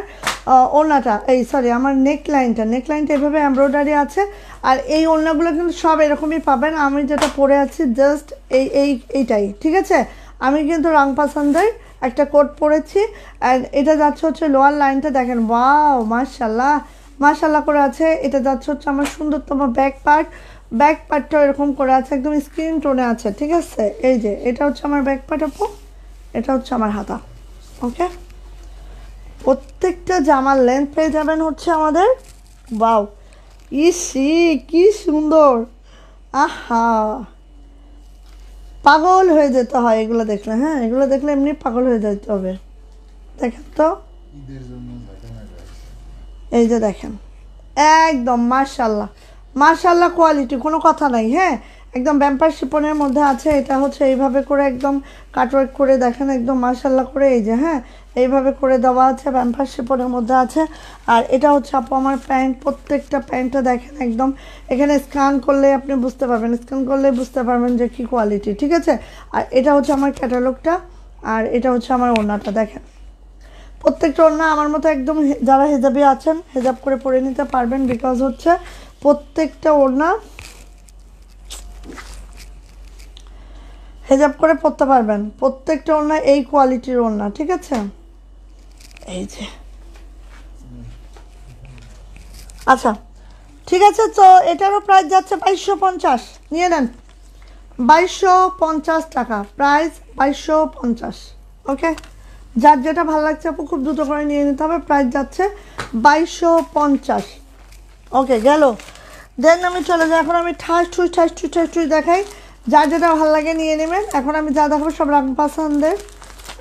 ওনাটা এই সরি আমার নেক লাইনটা নেক লাইনটা এভাবে এমব্রয়ডারি আছে আর এই ওনাগুলো কিন্তু সব এরকমই পাবেন আমি যেটা পরে আছি জাস্ট এই এই এইটাই ঠিক আছে আমি কিন্তু রং পাসান্দের একটা কোট পরেছি অ্যান্ড এটা যাচ্ছে হচ্ছে লোয়ার লাইনটা দেখেন ওয়াও মার্শাল্লাহ মার্শাল্লাহ করে আছে এটা যাচ্ছে হচ্ছে আমার সুন্দরতম ব্যাক পার্ট ব্যাক পার্টটা এরকম করে আছে একদম স্ক্রিন টোনে আছে ঠিক আছে এই যে এটা হচ্ছে আমার ব্যাক পার্ট আপু এটা হচ্ছে আমার হাতা ওকে প্রত্যেকটা জামার লেন্থ পেয়ে যাবেন হচ্ছে আমাদের বাউ ইসি কি সুন্দর আহা পাগল হয়ে যেতে হয় এগুলো দেখলে হ্যাঁ এগুলো দেখলে এমনি পাগল হয়ে যেতে হবে দেখেন তো এই যে দেখেন একদম মার্শাল্লাহ মার্শাল্লাহ কোয়ালিটি কোনো কথা নাই হ্যাঁ একদম ব্যাম্পার শিপনের মধ্যে আছে এটা হচ্ছে এইভাবে করে একদম কাটওয়ার্ক করে দেখেন একদম মার্শাল্লাহ করে এই যে হ্যাঁ এইভাবে করে দেওয়া আছে ব্যাম্পার শিপনের মধ্যে আছে আর এটা হচ্ছে আপু আমার প্যান্ট প্রত্যেকটা প্যান্টটা দেখেন একদম এখানে স্ক্যান করলে আপনি বুঝতে পারবেন স্ক্যান করলে বুঝতে পারবেন যে কী কোয়ালিটি ঠিক আছে আর এটা হচ্ছে আমার ক্যাটালগটা আর এটা হচ্ছে আমার ওনাটা দেখেন প্রত্যেকটা ওনা আমার মতো একদম যারা হেজাবি আছেন হেজাব করে পরে নিতে পারবেন বিকজ হচ্ছে প্রত্যেকটা ওড়না হেজাব করে পরতে পারবেন প্রত্যেকটা ওড়না এই কোয়ালিটির ওড়না ঠিক আছে এই যে আচ্ছা ঠিক আছে তো এটারও প্রাইস যাচ্ছে বাইশশো পঞ্চাশ নিয়ে নেন বাইশশো পঞ্চাশ টাকা প্রাইস বাইশশো পঞ্চাশ ওকে যার যেটা ভালো লাগছে আপু খুব দ্রুত করে নিয়ে নিতে হবে প্রাইস যাচ্ছে বাইশশো পঞ্চাশ ওকে গেল দেন আমি চলে যাই এখন আমি ঠাস ঠুস ঠাস ঠুস ঠাস ঠুস দেখাই যা যেটা ভালো লাগে নিয়ে নেবেন এখন আমি যা দেখাবো সব রাং পাসানদের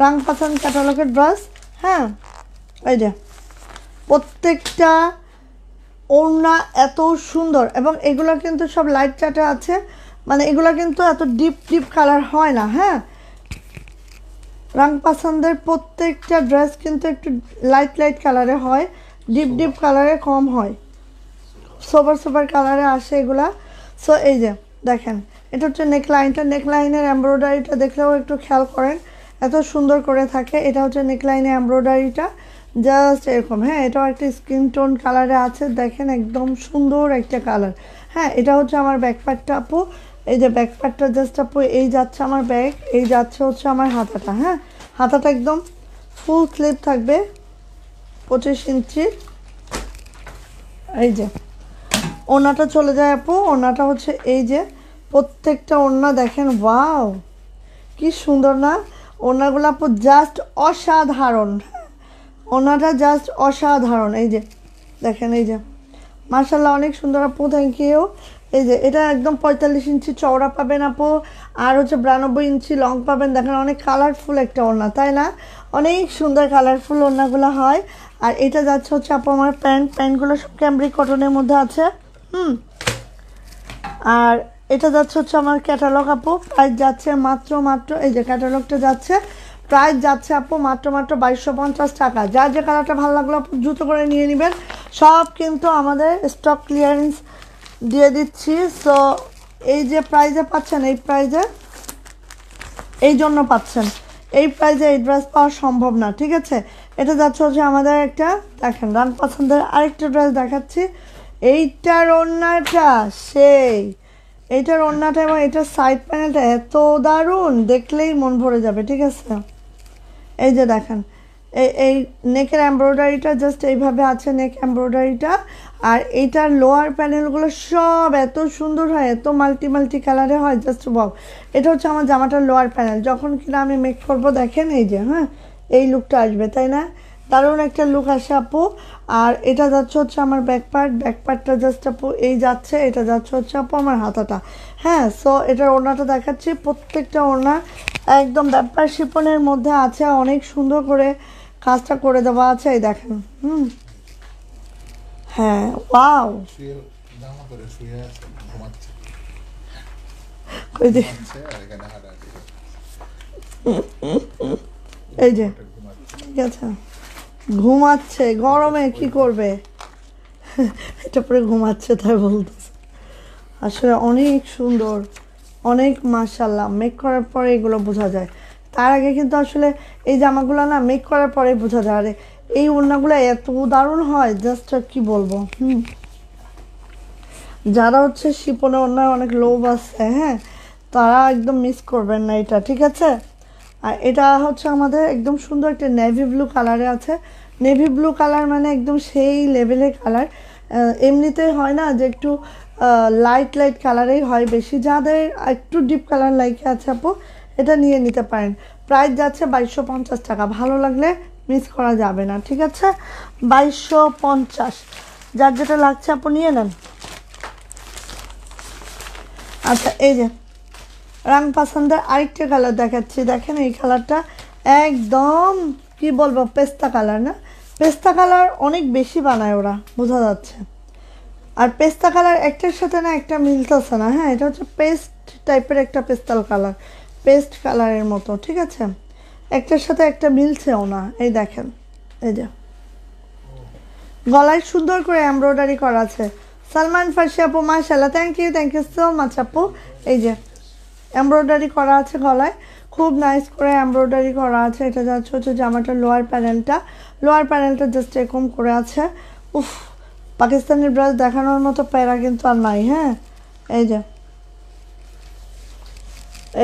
রাং পাসান ক্যাটালগের ব্রাশ হ্যাঁ এই যে প্রত্যেকটা ওড়না এত সুন্দর এবং এগুলো কিন্তু সব লাইট চাটে আছে মানে এগুলো কিন্তু এত ডিপ ডিপ কালার হয় না হ্যাঁ রাং পছন্দের প্রত্যেকটা ড্রেস কিন্তু একটু লাইট লাইট কালারে হয় ডিপ ডিপ কালারে কম হয় সোভার সোবার কালারে আসে এগুলা সো এই যে দেখেন এটা হচ্ছে নেকলাইনটা নেকলাইনের এমব্রয়ডারিটা দেখলেও একটু খেয়াল করেন এত সুন্দর করে থাকে এটা হচ্ছে নেকলাইনের এমব্রয়ডারিটা জাস্ট এরকম হ্যাঁ এটাও একটা স্কিন টোন কালারে আছে দেখেন একদম সুন্দর একটা কালার হ্যাঁ এটা হচ্ছে আমার ব্যাকপ্যাকটা আপু এই যে ব্যাকপ্যাকটা জাস্ট আপু এই যাচ্ছে আমার ব্যাগ এই যাচ্ছে হচ্ছে আমার হাতাটা হ্যাঁ হাতাটা একদম ফুল স্লিপ থাকবে পঁচিশ ইঞ্চির এই যে ওনাটা চলে যায় আপু ওনাটা হচ্ছে এই যে প্রত্যেকটা ওনা দেখেন ওয়াও কি সুন্দর না ওনাগুলো আপু জাস্ট অসাধারণ ওনাটা জাস্ট অসাধারণ এই যে দেখেন এই যে মার্শাল্লাহ অনেক সুন্দর আপু থ্যাংক ইউ এই যে এটা একদম পঁয়তাল্লিশ ইঞ্চি চওড়া পাবেন আপু আর হচ্ছে বিরানব্বই ইঞ্চি লং পাবেন দেখেন অনেক কালারফুল একটা ওড়না তাই না অনেক সুন্দর কালারফুল ওড়নাগুলো হয় আর এটা যাচ্ছে হচ্ছে আপু আমার প্যান্ট প্যান্টগুলো সব ক্যামব্রিক কটনের মধ্যে আছে হুম আর এটা যাচ্ছে হচ্ছে আমার ক্যাটালগ আপু প্রাইস যাচ্ছে মাত্র মাত্র এই যে ক্যাটালগটা যাচ্ছে প্রাইস যাচ্ছে আপু মাত্র মাত্র বাইশশো পঞ্চাশ টাকা যার যে কালারটা ভালো লাগলো আপু দ্রুত করে নিয়ে নেবেন সব কিন্তু আমাদের স্টক ক্লিয়ারেন্স দিয়ে দিচ্ছি সো এই যে প্রাইজে পাচ্ছেন এই প্রাইজে এই জন্য পাচ্ছেন এই প্রাইজে এই ড্রেস পাওয়া সম্ভব না ঠিক আছে এটা যাচ্ছে হচ্ছে আমাদের একটা দেখেন রান পছন্দের আরেকটা ড্রেস দেখাচ্ছি এইটার ওড়নাটা সেই এইটার ওড়নাটা এবং এটার সাইড প্যানেলটা এত দারুণ দেখলেই মন ভরে যাবে ঠিক আছে এই যে দেখেন এই এই নেকের এমব্রয়ডারিটা জাস্ট এইভাবে আছে নেক এমব্রয়ডারিটা আর এইটার লোয়ার প্যানেলগুলো সব এত সুন্দর হয় এত মাল্টি মাল্টি কালারে হয় জাস্ট বব এটা হচ্ছে আমার জামাটার লোয়ার প্যানেল যখন কিনা আমি মেক করবো দেখেন এই যে হ্যাঁ এই লুকটা আসবে তাই না দারুণ একটা লুক আসে আপু আর এটা যাচ্ছে হচ্ছে আমার ব্যাক পার্ট ব্যাক পার্টটা জাস্ট আপু এই যাচ্ছে এটা যাচ্ছে হচ্ছে আপু আমার হাতাটা হ্যাঁ সো এটার ওড়নাটা দেখাচ্ছি প্রত্যেকটা ওড়না একদম ব্যাপার শিপনের মধ্যে আছে অনেক সুন্দর করে কাজটা করে দেওয়া আছে এই দেখেন হুম হ্যাঁ ওয়াও এই যে ঠিক আছে ঘুমাচ্ছে গরমে কি করবে এটা পরে ঘুমাচ্ছে তাই বলতে আসলে অনেক সুন্দর অনেক মাসাল্লাহ মেক করার পরে এগুলো বোঝা যায় তার আগে কিন্তু আসলে এই জামাগুলো না মেক করার পরে বোঝা যায় আরে এই ওড়নাগুলো এত দারুণ হয় জাস্ট আর কি বলবো হুম যারা হচ্ছে শিপনে ওড়নায় অনেক লোভ আছে হ্যাঁ তারা একদম মিস করবেন না এটা ঠিক আছে আর এটা হচ্ছে আমাদের একদম সুন্দর একটা নেভি ব্লু কালারে আছে নেভি ব্লু কালার মানে একদম সেই লেভেলের কালার এমনিতে হয় না যে একটু লাইট লাইট কালারেই হয় বেশি যাদের একটু ডিপ কালার লাইকে আছে আপু এটা নিয়ে নিতে পারেন প্রাইস যাচ্ছে বাইশশো পঞ্চাশ টাকা ভালো লাগলে মিস করা যাবে না ঠিক আছে বাইশশো পঞ্চাশ যার যেটা লাগছে আপু নিয়ে নেন আচ্ছা এই যে রাং পাসান্দার আরেকটা কালার দেখাচ্ছি দেখেন এই কালারটা একদম কি বলবো পেস্তা কালার না পেস্তা কালার অনেক বেশি বানায় ওরা বোঝা যাচ্ছে আর পেস্তা কালার একটার সাথে না একটা মিলতেছে না হ্যাঁ এটা হচ্ছে পেস্ট টাইপের একটা পেস্তাল কালার পেস্ট কালারের মতো ঠিক আছে একটার সাথে একটা মিলছেও না এই দেখেন এই যে গলায় সুন্দর করে এমব্রয়ডারি করা আছে সালমান ফার্সি আপু মাশাল্লাহ thank you thank you so much আপু এই যে এমব্রয়ডারি করা আছে গলায় খুব নাইস করে এমব্রয়ডারি করা আছে এটা যাচ্ছে হচ্ছে জামাটার লোয়ার প্যানেলটা লোয়ার প্যানেলটা জাস্ট এরকম করে আছে উফ পাকিস্তানের ব্রাশ দেখানোর মতো প্যারা কিন্তু আর নাই হ্যাঁ এই যে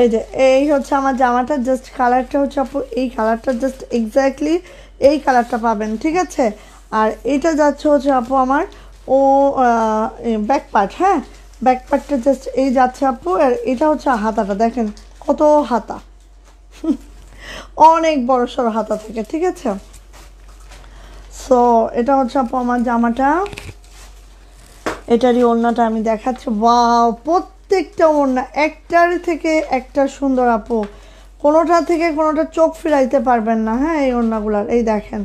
এই যে এই হচ্ছে আমার জামাটা জাস্ট কালারটা হচ্ছে আপু এই কালারটা জাস্ট এক্স্যাক্টলি এই কালারটা পাবেন ঠিক আছে আর এটা যাচ্ছে হচ্ছে আপু আমার ও ব্যাক পার্ট হ্যাঁ ব্যাক পার্টটা জাস্ট এই যাচ্ছে আপু আর এটা হচ্ছে হাতাটা দেখেন কত হাতা <laughs> অনেক বড় সড়ো হাতা থাকে ঠিক আছে সো এটা হচ্ছে আপু আমার জামাটা এটারই ওড়নাটা আমি দেখাচ্ছি বাও প্রত্যেকটা ওড়না একটার থেকে একটা সুন্দর আপু কোনোটা থেকে কোনোটা চোখ ফিরাইতে পারবেন না হ্যাঁ এই ওড়নাগুলার এই দেখেন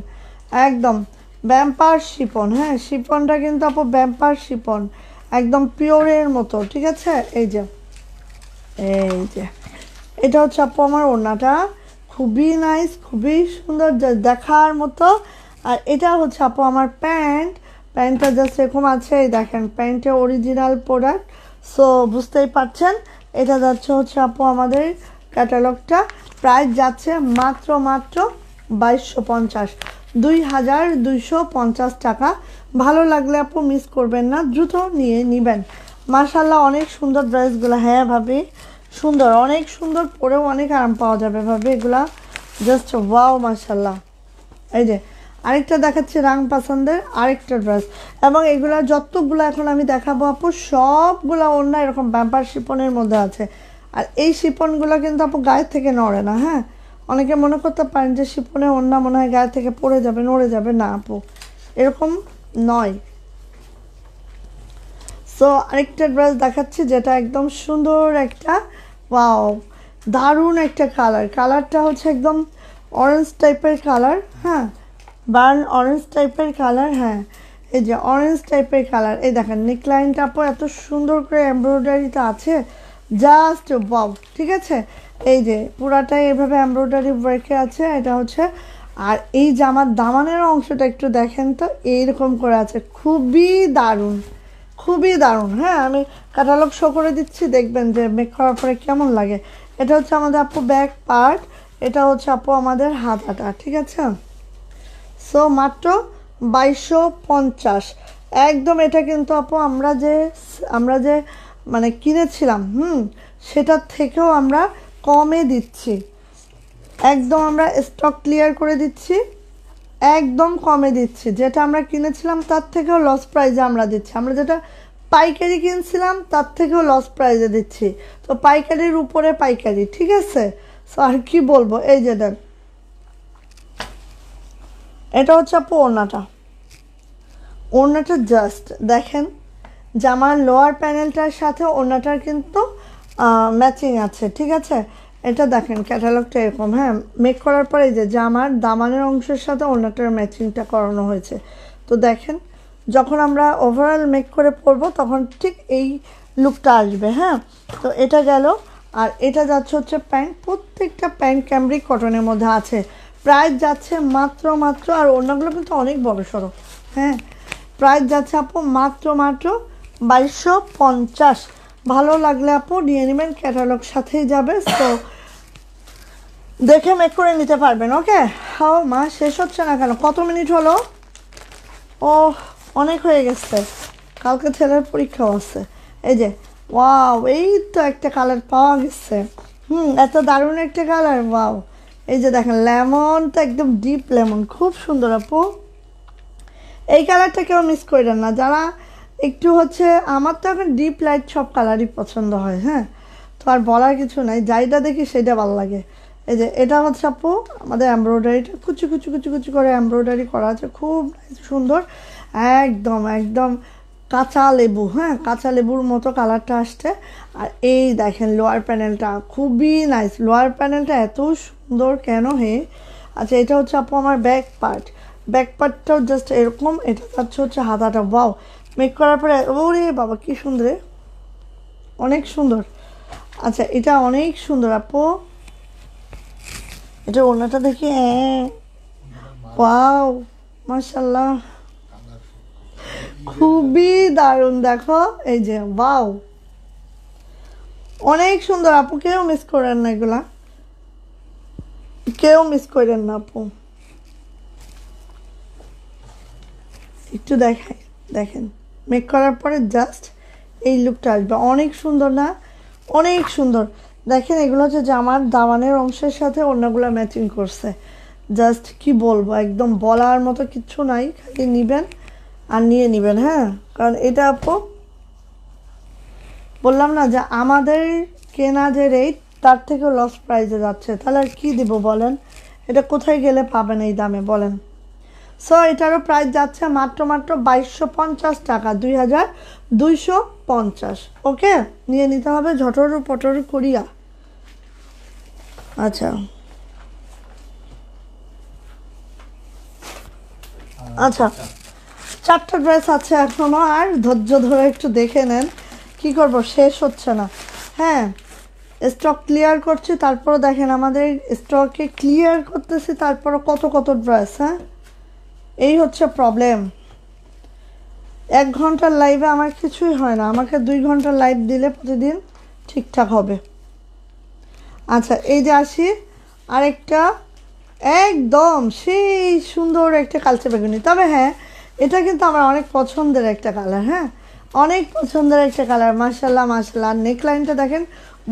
একদম ব্যাম্পার শিপন হ্যাঁ শিপনটা কিন্তু আপু ব্যাম্পার শিপন একদম পিওরের মতো ঠিক আছে এই যে এই যে এটা হচ্ছে আপু আমার ওড়নাটা খুবই নাইস খুবই সুন্দর দেখার মতো আর এটা হচ্ছে আপু আমার প্যান্ট প্যান্টটা জাস্ট এরকম আছে দেখেন প্যান্টে অরিজিনাল প্রোডাক্ট সো বুঝতেই পারছেন এটা যাচ্ছে হচ্ছে আপু আমাদের ক্যাটালগটা প্রাইস যাচ্ছে মাত্র মাত্র বাইশশো পঞ্চাশ দুই হাজার দুইশো পঞ্চাশ টাকা ভালো লাগলে আপু মিস করবেন না দ্রুত নিয়ে নেবেন মার্শাল্লাহ অনেক সুন্দর ড্রেসগুলো হ্যাঁ ভাবি সুন্দর অনেক সুন্দর পরেও অনেক আরাম পাওয়া যাবে ভাবি এগুলা জাস্ট ওয়াও মার্শাল্লাহ এই যে আরেকটা দেখাচ্ছি রাং পাসান্দের আরেকটা ড্রেস এবং এগুলো যতগুলো এখন আমি দেখাবো আপু সবগুলো অন্য এরকম ব্যাপার শিপনের মধ্যে আছে আর এই শিপনগুলো কিন্তু আপু গায়ে থেকে নড়ে না হ্যাঁ অনেকে মনে করতে পারেন যে শিপনে অন্য মনে হয় গায়ে থেকে পড়ে যাবে নড়ে যাবে না আপু এরকম নয় সো আরেকটা ড্রেস দেখাচ্ছি যেটা একদম সুন্দর একটা ওয়াও দারুণ একটা কালার কালারটা হচ্ছে একদম অরেঞ্জ টাইপের কালার হ্যাঁ বার্ন অরেঞ্জ টাইপের কালার হ্যাঁ এই যে অরেঞ্জ টাইপের কালার এই দেখেন নেকলাইন কাপড় এত সুন্দর করে তো আছে জাস্ট বব ঠিক আছে এই যে পুরাটাই এভাবে এমব্রয়ডারি ওয়ার্কে আছে এটা হচ্ছে আর এই জামার দামানের অংশটা একটু দেখেন তো এইরকম করে আছে খুবই দারুণ খুবই দারুণ হ্যাঁ আমি ক্যাটালগ শো করে দিচ্ছি দেখবেন যে মেক করার পরে কেমন লাগে এটা হচ্ছে আমাদের আপু ব্যাক পার্ট এটা হচ্ছে আপু আমাদের হাতাটা ঠিক আছে সো মাত্র বাইশশো পঞ্চাশ একদম এটা কিন্তু আপু আমরা যে আমরা যে মানে কিনেছিলাম হুম সেটার থেকেও আমরা কমে দিচ্ছি একদম আমরা স্টক ক্লিয়ার করে দিচ্ছি একদম কমে দিচ্ছি যেটা আমরা কিনেছিলাম তার থেকেও লস প্রাইজে আমরা দিচ্ছি আমরা যেটা পাইকারি কিনছিলাম তার থেকেও লস প্রাইজে দিচ্ছি তো পাইকারির উপরে পাইকারি ঠিক আছে সো আর কী বলবো এই যে দেখ এটা হচ্ছে আপু ওড়নাটা ওড়নাটা জাস্ট দেখেন জামার লোয়ার প্যানেলটার সাথে ওড়নাটার কিন্তু ম্যাচিং আছে ঠিক আছে এটা দেখেন ক্যাটালগটা এরকম হ্যাঁ মেক করার পরে যে জামার দামানের অংশের সাথে ওড়নাটার ম্যাচিংটা করানো হয়েছে তো দেখেন যখন আমরা ওভারঅল মেক করে পরবো তখন ঠিক এই লুকটা আসবে হ্যাঁ তো এটা গেল আর এটা যাচ্ছে হচ্ছে প্যান্ট প্রত্যেকটা প্যান্ট ক্যামব্রিক কটনের মধ্যে আছে প্রাইস যাচ্ছে মাত্র মাত্র আর অন্যগুলো কিন্তু অনেক বড় সড়ো হ্যাঁ প্রাইস যাচ্ছে আপু মাত্র মাত্র বাইশশো পঞ্চাশ ভালো লাগলে আপু নিয়ে নেবেন ক্যাটালগ সাথেই যাবে তো দেখে মেক করে নিতে পারবেন ওকে হাও মা শেষ হচ্ছে না কেন কত মিনিট হলো ও অনেক হয়ে গেছে কালকে ছেলের পরীক্ষাও আছে এই যে ওয়াও এই তো একটা কালার পাওয়া গেছে হুম এত দারুণ একটা কালার ওয়াও এই যে দেখেন লেমনটা একদম ডিপ লেমন খুব সুন্দর আপু এই কালারটা কেউ মিস করেন না যারা একটু হচ্ছে আমার তো এখন ডিপ লাইট সব কালারই পছন্দ হয় হ্যাঁ তো আর বলার কিছু নাই যাইটা দেখি সেটা ভালো লাগে এই যে এটা হচ্ছে আপু আমাদের এমব্রয়ডারিটা কুচি কুচি কুচি কুচি করে এমব্রয়ডারি করা আছে খুব সুন্দর একদম একদম কাঁচা লেবু হ্যাঁ কাঁচা লেবুর মতো কালারটা আসছে আর এই দেখেন লোয়ার প্যানেলটা খুবই নাইস লোয়ার প্যানেলটা এত সুন্দর কেন হে আচ্ছা এটা হচ্ছে আপু আমার ব্যাক পার্ট ব্যাক পার্টটাও জাস্ট এরকম এটা যাচ্ছে হচ্ছে হাতাটা বাও মেক করার পরে ওরে বাবা কি সুন্দর অনেক সুন্দর আচ্ছা এটা অনেক সুন্দর আপু এটা ওনাটা দেখি হ্যাঁ ওয়াও মার্শাল্লাহ খুবই দারুণ দেখো এই যে বাও অনেক সুন্দর আপুকেও মিস করেন না এগুলা কেউ মিস করেন না আপু একটু দেখাই দেখেন মেক করার পরে জাস্ট এই লুকটা আসবে অনেক সুন্দর না অনেক সুন্দর দেখেন এগুলো হচ্ছে জামার দামানের অংশের সাথে অন্যগুলো ম্যাচিং করছে জাস্ট কি বলবো একদম বলার মতো কিছু নাই খালি নিবেন আর নিয়ে নিবেন হ্যাঁ কারণ এটা আপু বললাম না যে আমাদের কেনা যে রেট তার থেকেও লস প্রাইজে যাচ্ছে তাহলে আর কী দেবো বলেন এটা কোথায় গেলে পাবেন এই দামে বলেন সো এটারও প্রাইস যাচ্ছে মাত্র মাত্র বাইশশো পঞ্চাশ টাকা দুই হাজার দুইশো পঞ্চাশ ওকে নিয়ে নিতে হবে ঝটর পটর করিয়া আচ্ছা আচ্ছা চারটা ড্রেস আছে এখনও আর ধৈর্য ধরে একটু দেখে নেন কি করব শেষ হচ্ছে না হ্যাঁ স্টক ক্লিয়ার করছি তারপরে দেখেন আমাদের স্টকে ক্লিয়ার করতেছি তারপরে কত কত ড্রেস হ্যাঁ এই হচ্ছে প্রবলেম এক ঘন্টার লাইভে আমার কিছুই হয় না আমাকে দুই ঘন্টার লাইভ দিলে প্রতিদিন ঠিকঠাক হবে আচ্ছা এই যে আসি আরেকটা একদম সেই সুন্দর একটা কালচে বেগুনি তবে হ্যাঁ এটা কিন্তু আমার অনেক পছন্দের একটা কালার হ্যাঁ অনেক পছন্দের একটা কালার মাসাল্লাহ মাসাল্লাহ নেক লাইনটা দেখেন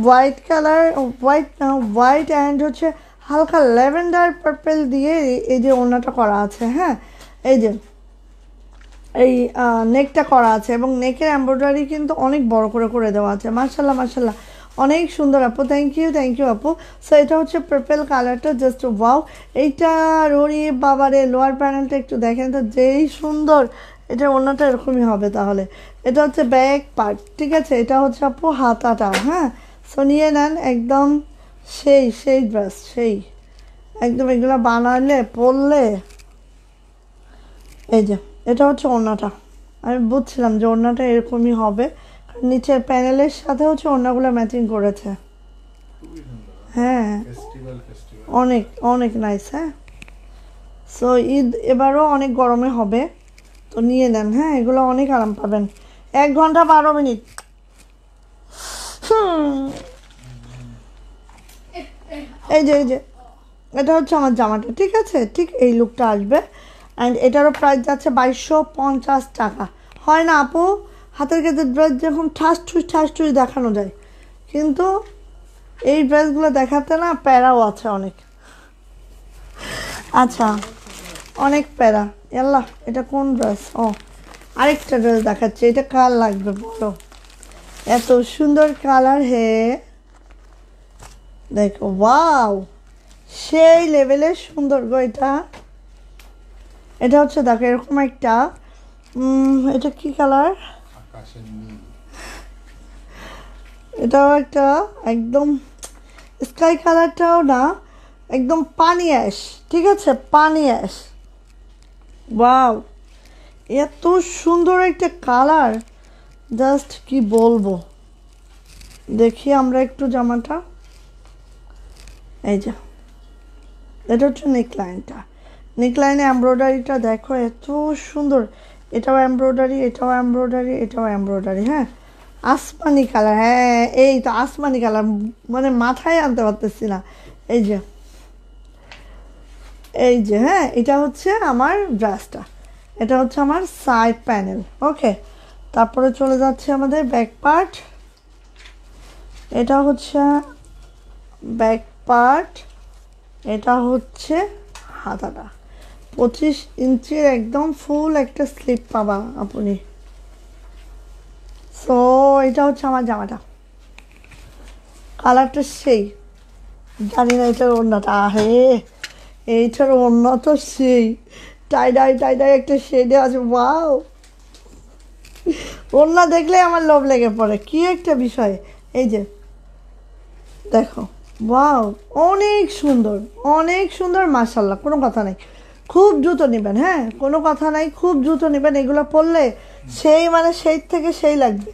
হোয়াইট কালার হোয়াইট না হোয়াইট অ্যান্ড হচ্ছে হালকা ল্যাভেন্ডার পার্পেল দিয়ে এই যে ওনাটা করা আছে হ্যাঁ এই যে এই নেকটা করা আছে এবং নেকের এম্ব্রয়ডারি কিন্তু অনেক বড় করে করে দেওয়া আছে মার্শাল্লাহ মার্শাল্লাহ অনেক সুন্দর আপু থ্যাংক ইউ থ্যাংক ইউ আপু সো এটা হচ্ছে পার্পেল কালারটা জাস্ট ওয়াও এইটা রড়ি বাবারে লোয়ার প্যানেলটা একটু দেখেন তো যেই সুন্দর এটা অন্যটা এরকমই হবে তাহলে এটা হচ্ছে ব্যাক পার্ট ঠিক আছে এটা হচ্ছে আপু হাতাটা হ্যাঁ সো নিয়ে নেন একদম সেই সেই ড্রেস সেই একদম এগুলো বানালে পরলে এই যে এটা হচ্ছে ওড়নাটা আমি বুঝছিলাম যে ওড়নাটা এরকমই হবে কারণ নিচের প্যানেলের সাথে হচ্ছে ওড়নাগুলো ম্যাচিং করেছে হ্যাঁ অনেক অনেক নাইস হ্যাঁ সো ঈদ এবারও অনেক গরমে হবে তো নিয়ে নেন হ্যাঁ এগুলো অনেক আরাম পাবেন এক ঘন্টা বারো মিনিট এই যে এই যে এটা হচ্ছে আমার জামাটা ঠিক আছে ঠিক এই লুকটা আসবে অ্যান্ড এটারও প্রাইস যাচ্ছে বাইশশো পঞ্চাশ টাকা হয় না আপু হাতের কাছে ড্রেস যেরকম ঠাস ঠুস ঠাস ঠুস দেখানো যায় কিন্তু এই ড্রেসগুলো দেখাতে না প্যারাও আছে অনেক আচ্ছা অনেক প্যারা আল্লাহ এটা কোন ড্রেস ও আরেকটা ড্রেস দেখাচ্ছে এটা কার লাগবে বলো এত সুন্দর কালার হে দেখো ওয়াও সেই লেভেলের সুন্দর গো এটা এটা হচ্ছে দেখো এরকম একটা এটা কি কালার এটাও একটা একদম স্কাই কালারটাও না একদম পানি অ্যাশ ঠিক আছে পানি অ্যাশ ওয়াও এত সুন্দর একটা কালার জাস্ট কি বলবো দেখি আমরা একটু জামাটা এই যে এটা হচ্ছে নেকলাইনটা নেকলাইনে এমব্রয়ডারিটা দেখো এত সুন্দর এটাও এমব্রয়ডারি এটাও এমব্রয়ডারি এটাও এমব্রয়ডারি হ্যাঁ আসমানি কালার হ্যাঁ এই তো আসমানি কালার মানে মাথায় আনতে পারতেছি না এই যে এই যে হ্যাঁ এটা হচ্ছে আমার ব্রাশটা এটা হচ্ছে আমার সাইড প্যানেল ওকে তারপরে চলে যাচ্ছে আমাদের ব্যাক পার্ট এটা হচ্ছে ব্যাক পার্ট এটা হচ্ছে হাতাটা পঁচিশ ইঞ্চির একদম ফুল একটা স্লিপ পাবা আপনি সো এটা হচ্ছে আমার জামাটা কালারটা সেই জানি না এটা অন্যটা আরে এইটার উন্নত সেই টাই ডাই টাই ডাই একটা শেডে আছে বাও অন্য দেখলে আমার লোভ লেগে পড়ে কি একটা বিষয় এই যে দেখো বাও অনেক সুন্দর অনেক সুন্দর মাসাল্লাহ কোনো কথা নেই খুব জুতো নেবেন হ্যাঁ কোনো কথা নাই খুব জুতো নেবেন এগুলো পরলে সেই মানে সেই থেকে সেই লাগবে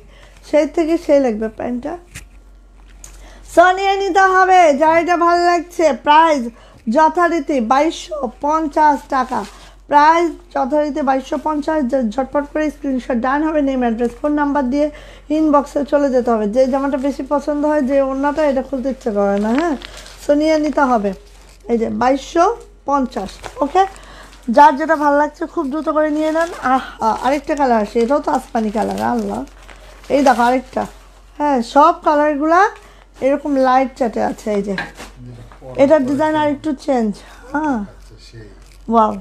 সেই থেকে সেই লাগবে প্যান্টটা সনিয়ে নিতে হবে যা এটা ভালো লাগছে প্রাইজ যথারীতি বাইশশো পঞ্চাশ টাকা প্রায় যথারীতি বাইশশো পঞ্চাশ ঝটপট করে স্ক্রিনশট ডান হবে নেম অ্যাড্রেস ফোন নাম্বার দিয়ে ইনবক্সে চলে যেতে হবে যে জামাটা বেশি পছন্দ হয় যে অন্যটা এটা খুলতে ইচ্ছে করে না হ্যাঁ সো নিয়ে নিতে হবে এই যে বাইশশো পঞ্চাশ ওকে যার যেটা ভালো লাগছে খুব দ্রুত করে নিয়ে নেন আরেকটা কালার আসে এটাও তো আসপানি কালার আল্লাহ এই দেখো আরেকটা হ্যাঁ সব কালারগুলা এরকম লাইট চাটে আছে এই যে এটার ডিজাইন আর একটু চেঞ্জ হ্যাঁ ওয়াও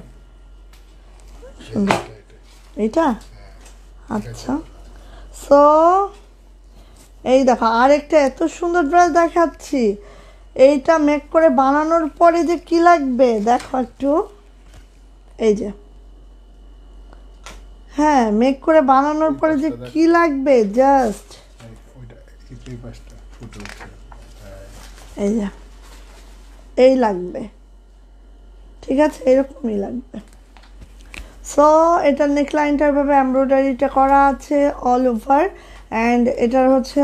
সুন্দর এইটা আচ্ছা সো এই দেখো আরেকটা এত সুন্দর ড্রেস দেখাচ্ছি এইটা মেক করে বানানোর পরে যে কি লাগবে দেখো একটু এই যে হ্যাঁ মেক করে বানানোর পরে যে কি লাগবে জাস্ট এই যে এই লাগবে ঠিক আছে এরকমই লাগবে সো এটার নেকলাইনটার ভাবে এমব্রয়ডারিটা করা আছে অল ওভার অ্যান্ড এটার হচ্ছে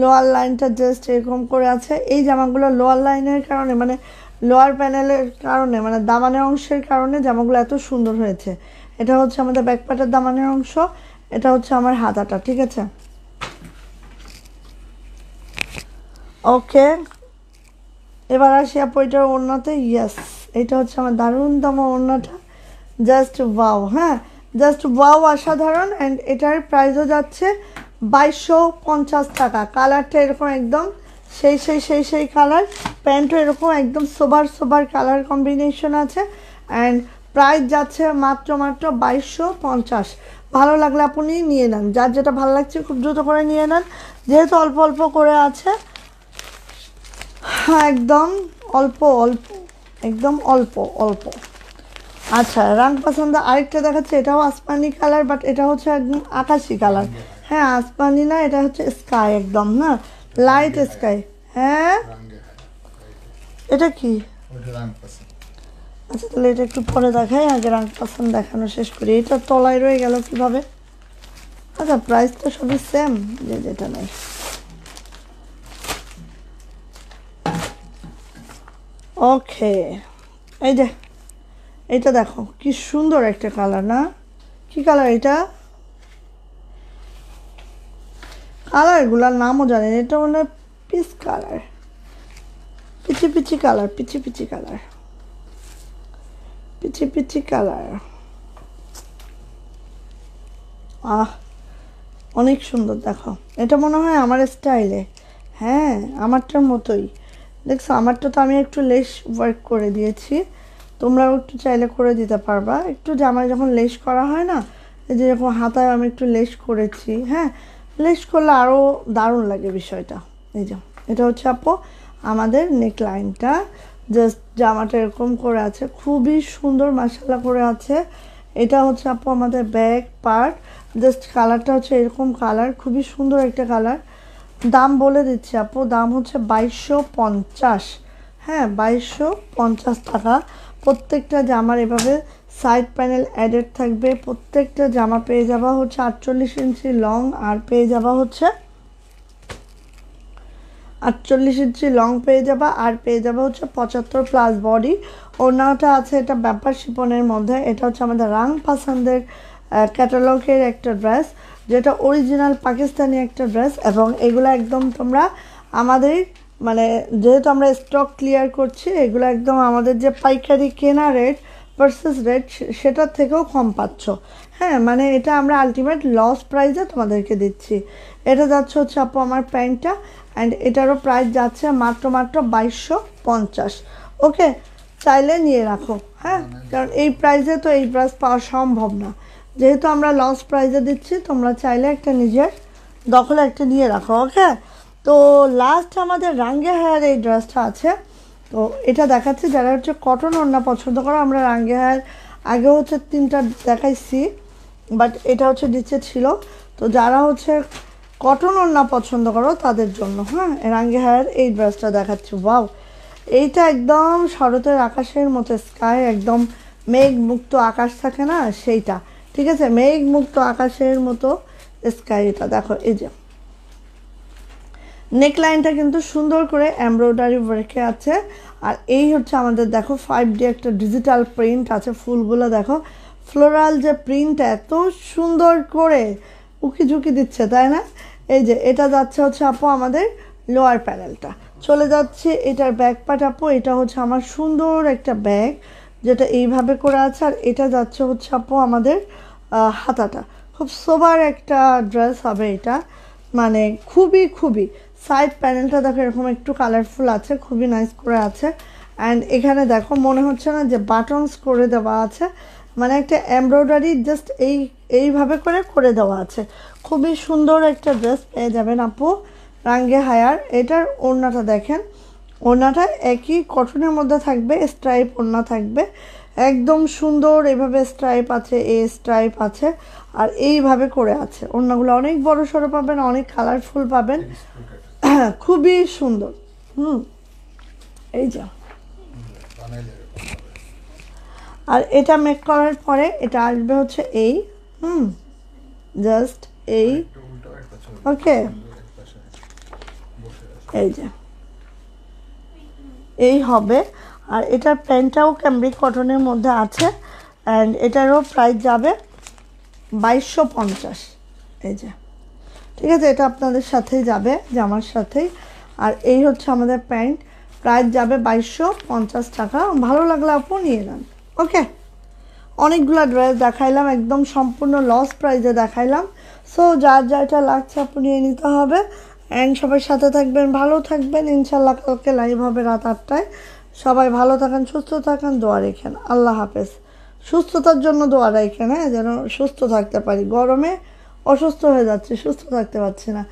লোয়ার লাইনটা জাস্ট এরকম করে আছে এই জামাগুলো লোয়ার লাইনের কারণে মানে লোয়ার প্যানেলের কারণে মানে দামানের অংশের কারণে জামাগুলো এত সুন্দর হয়েছে এটা হচ্ছে আমাদের ব্যাকপ্যাটের দামানের অংশ এটা হচ্ছে আমার হাতাটা ঠিক আছে ওকে এবার আসি আপু এটার ওড়নাতে ইয়াস এটা হচ্ছে আমার দারুণতম ওড়নাটা জাস্ট ওয়াও হ্যাঁ জাস্ট ওয়াও অসাধারণ অ্যান্ড এটার প্রাইসও যাচ্ছে বাইশশো পঞ্চাশ টাকা কালারটা এরকম একদম সেই সেই সেই সেই কালার প্যান্টও এরকম একদম সোবার সোবার কালার কম্বিনেশন আছে অ্যান্ড প্রাইস যাচ্ছে মাত্র মাত্র বাইশশো পঞ্চাশ ভালো লাগলে আপনি নিয়ে নেন যার যেটা ভালো লাগছে খুব দ্রুত করে নিয়ে নেন যেহেতু অল্প অল্প করে আছে একদম অল্প অল্প একদম অল্প অল্প আচ্ছা রং পছন্দ আরেকটা দেখাচ্ছে এটাও আসমানি কালার বাট এটা হচ্ছে একদম আকাশি কালার হ্যাঁ আসমানি না এটা হচ্ছে স্কাই একদম না লাইট স্কাই হ্যাঁ এটা কি আচ্ছা তাহলে এটা একটু পরে দেখাই আগে রং পছন্দ দেখানো শেষ করি এটা তলায় রয়ে গেল কিভাবে আচ্ছা প্রাইস তো সবই সেম যে যেটা নাই ওকে এই যে এটা দেখো কি সুন্দর একটা কালার না কি কালার এটা কালারগুলার নামও জানেন এটা মনে হয় peach colour peachy peachy colour peachy peachy colour peachy peachy colour আহ অনেক সুন্দর দেখো এটা মনে হয় আমার স্টাইলে হ্যাঁ আমারটার মতোই দেখছো আমারটা তো আমি একটু লেস ওয়ার্ক করে দিয়েছি তোমরাও একটু চাইলে করে দিতে পারবা একটু জামায় যখন লেস করা হয় না যে যখন হাতায় আমি একটু লেস করেছি হ্যাঁ লেস করলে আরও দারুণ লাগে বিষয়টা এই যে এটা হচ্ছে আপু আমাদের নেক লাইনটা জাস্ট জামাটা এরকম করে আছে খুবই সুন্দর মাসালা করে আছে এটা হচ্ছে আপু আমাদের ব্যাক পার্ট জাস্ট কালারটা হচ্ছে এরকম কালার খুবই সুন্দর একটা কালার দাম বলে দিচ্ছি আপু দাম হচ্ছে বাইশশো পঞ্চাশ হ্যাঁ বাইশশো পঞ্চাশ টাকা প্রত্যেকটা জামার এভাবে সাইড প্যানেল অ্যাডেড থাকবে প্রত্যেকটা জামা পেয়ে যাওয়া হচ্ছে আটচল্লিশ ইঞ্চি লং আর পেয়ে যাওয়া হচ্ছে আটচল্লিশ ইঞ্চি লং পেয়ে যাবা আর পেয়ে যাবা হচ্ছে পঁচাত্তর প্লাস বডি ওনাটা আছে এটা ব্যাপার শিপনের মধ্যে এটা হচ্ছে আমাদের রাং পাসানদের ক্যাটালগের একটা ড্রেস যেটা অরিজিনাল পাকিস্তানি একটা ড্রেস এবং এগুলো একদম তোমরা আমাদের মানে যেহেতু আমরা স্টক ক্লিয়ার করছি এগুলো একদম আমাদের যে পাইকারি কেনা রেট পার্সেস রেট সেটার থেকেও কম পাচ্ছ হ্যাঁ মানে এটা আমরা আলটিমেট লস প্রাইজে তোমাদেরকে দিচ্ছি এটা যাচ্ছে হচ্ছে আপু আমার প্যান্টটা অ্যান্ড এটারও প্রাইস যাচ্ছে মাত্র মাত্র বাইশশো পঞ্চাশ ওকে চাইলে নিয়ে রাখো হ্যাঁ, হ্যাঁ। কারণ এই প্রাইজে তো এই ড্রেস পাওয়া সম্ভব না যেহেতু আমরা লস প্রাইজে দিচ্ছি তোমরা চাইলে একটা নিজের দখলে একটা নিয়ে রাখো ওকে তো লাস্ট আমাদের রাঙ্গে হায়ার এই ড্রেসটা আছে তো এটা দেখাচ্ছি যারা হচ্ছে কটন ওড়না পছন্দ করো আমরা রাঙ্গে হায়ার আগে হচ্ছে তিনটা দেখাইছি বাট এটা হচ্ছে নিচে ছিল তো যারা হচ্ছে কটন ওড়না পছন্দ করো তাদের জন্য হ্যাঁ রাঙ্গে হায়ার এই ড্রেসটা দেখাচ্ছি বাউ এইটা একদম শরতের আকাশের মতো স্কাই একদম মেঘ মুক্ত আকাশ থাকে না সেইটা ঠিক আছে মেঘ মুক্ত আকাশের মতো স্কাইটা দেখো এই যে নেকলাইনটা কিন্তু সুন্দর করে এমব্রয়ডারি ওয়ার্কে আছে আর এই হচ্ছে আমাদের দেখো ফাইভ ডি একটা ডিজিটাল প্রিন্ট আছে ফুলগুলো দেখো ফ্লোরাল যে প্রিন্ট এত সুন্দর করে উকি ঝুঁকি দিচ্ছে তাই না এই যে এটা যাচ্ছে হচ্ছে আপু আমাদের লোয়ার প্যানেলটা চলে যাচ্ছে এটার ব্যাগ পাট আপু এটা হচ্ছে আমার সুন্দর একটা ব্যাগ যেটা এইভাবে করে আছে আর এটা যাচ্ছে হচ্ছে আপু আমাদের হাতাটা খুব সোবার একটা ড্রেস হবে এটা মানে খুবই খুবই সাইড প্যানেলটা দেখো এরকম একটু কালারফুল আছে খুবই নাইস করে আছে অ্যান্ড এখানে দেখো মনে হচ্ছে না যে বাটনস করে দেওয়া আছে মানে একটা এমব্রয়ডারি জাস্ট এই এইভাবে করে করে দেওয়া আছে খুবই সুন্দর একটা ড্রেস পেয়ে যাবেন আপু রাঙ্গে হায়ার এটার ওড়নাটা দেখেন ওড়নাটা একই কটনের মধ্যে থাকবে স্ট্রাইপ ওড়না থাকবে একদম সুন্দর এভাবে স্ট্রাইপ আছে এ স্ট্রাইপ আছে আর এইভাবে করে আছে ওড়নাগুলো অনেক বড় সড়ো পাবেন অনেক কালারফুল পাবেন <clears throat> খুবই সুন্দর হুম এই যা আর এটা মেক করার পরে এটা আসবে হচ্ছে এই হুম জাস্ট এই ওকে এই যে এই হবে আর এটার প্যান্টটাও ক্যামব্রিক কটনের মধ্যে আছে অ্যান্ড এটারও প্রাইস যাবে বাইশশো পঞ্চাশ এই যে ঠিক আছে এটা আপনাদের সাথেই যাবে জামার সাথেই আর এই হচ্ছে আমাদের প্যান্ট প্রাইস যাবে বাইশশো পঞ্চাশ টাকা ভালো লাগলে আপু নিয়ে নেন ওকে অনেকগুলো ড্রেস দেখাইলাম একদম সম্পূর্ণ লস প্রাইজে দেখাইলাম সো যার যাটা লাগছে আপনি নিয়ে নিতে হবে অ্যান্ড সবার সাথে থাকবেন ভালো থাকবেন ইনশাল্লাহ কালকে লাইভ হবে রাত আটটায় সবাই ভালো থাকেন সুস্থ থাকেন দোয়া রেখেন আল্লাহ হাফেজ সুস্থতার জন্য দোয়া রাখেন হ্যাঁ যেন সুস্থ থাকতে পারি গরমে অসুস্থ হয়ে যাচ্ছে সুস্থ থাকতে পারছি না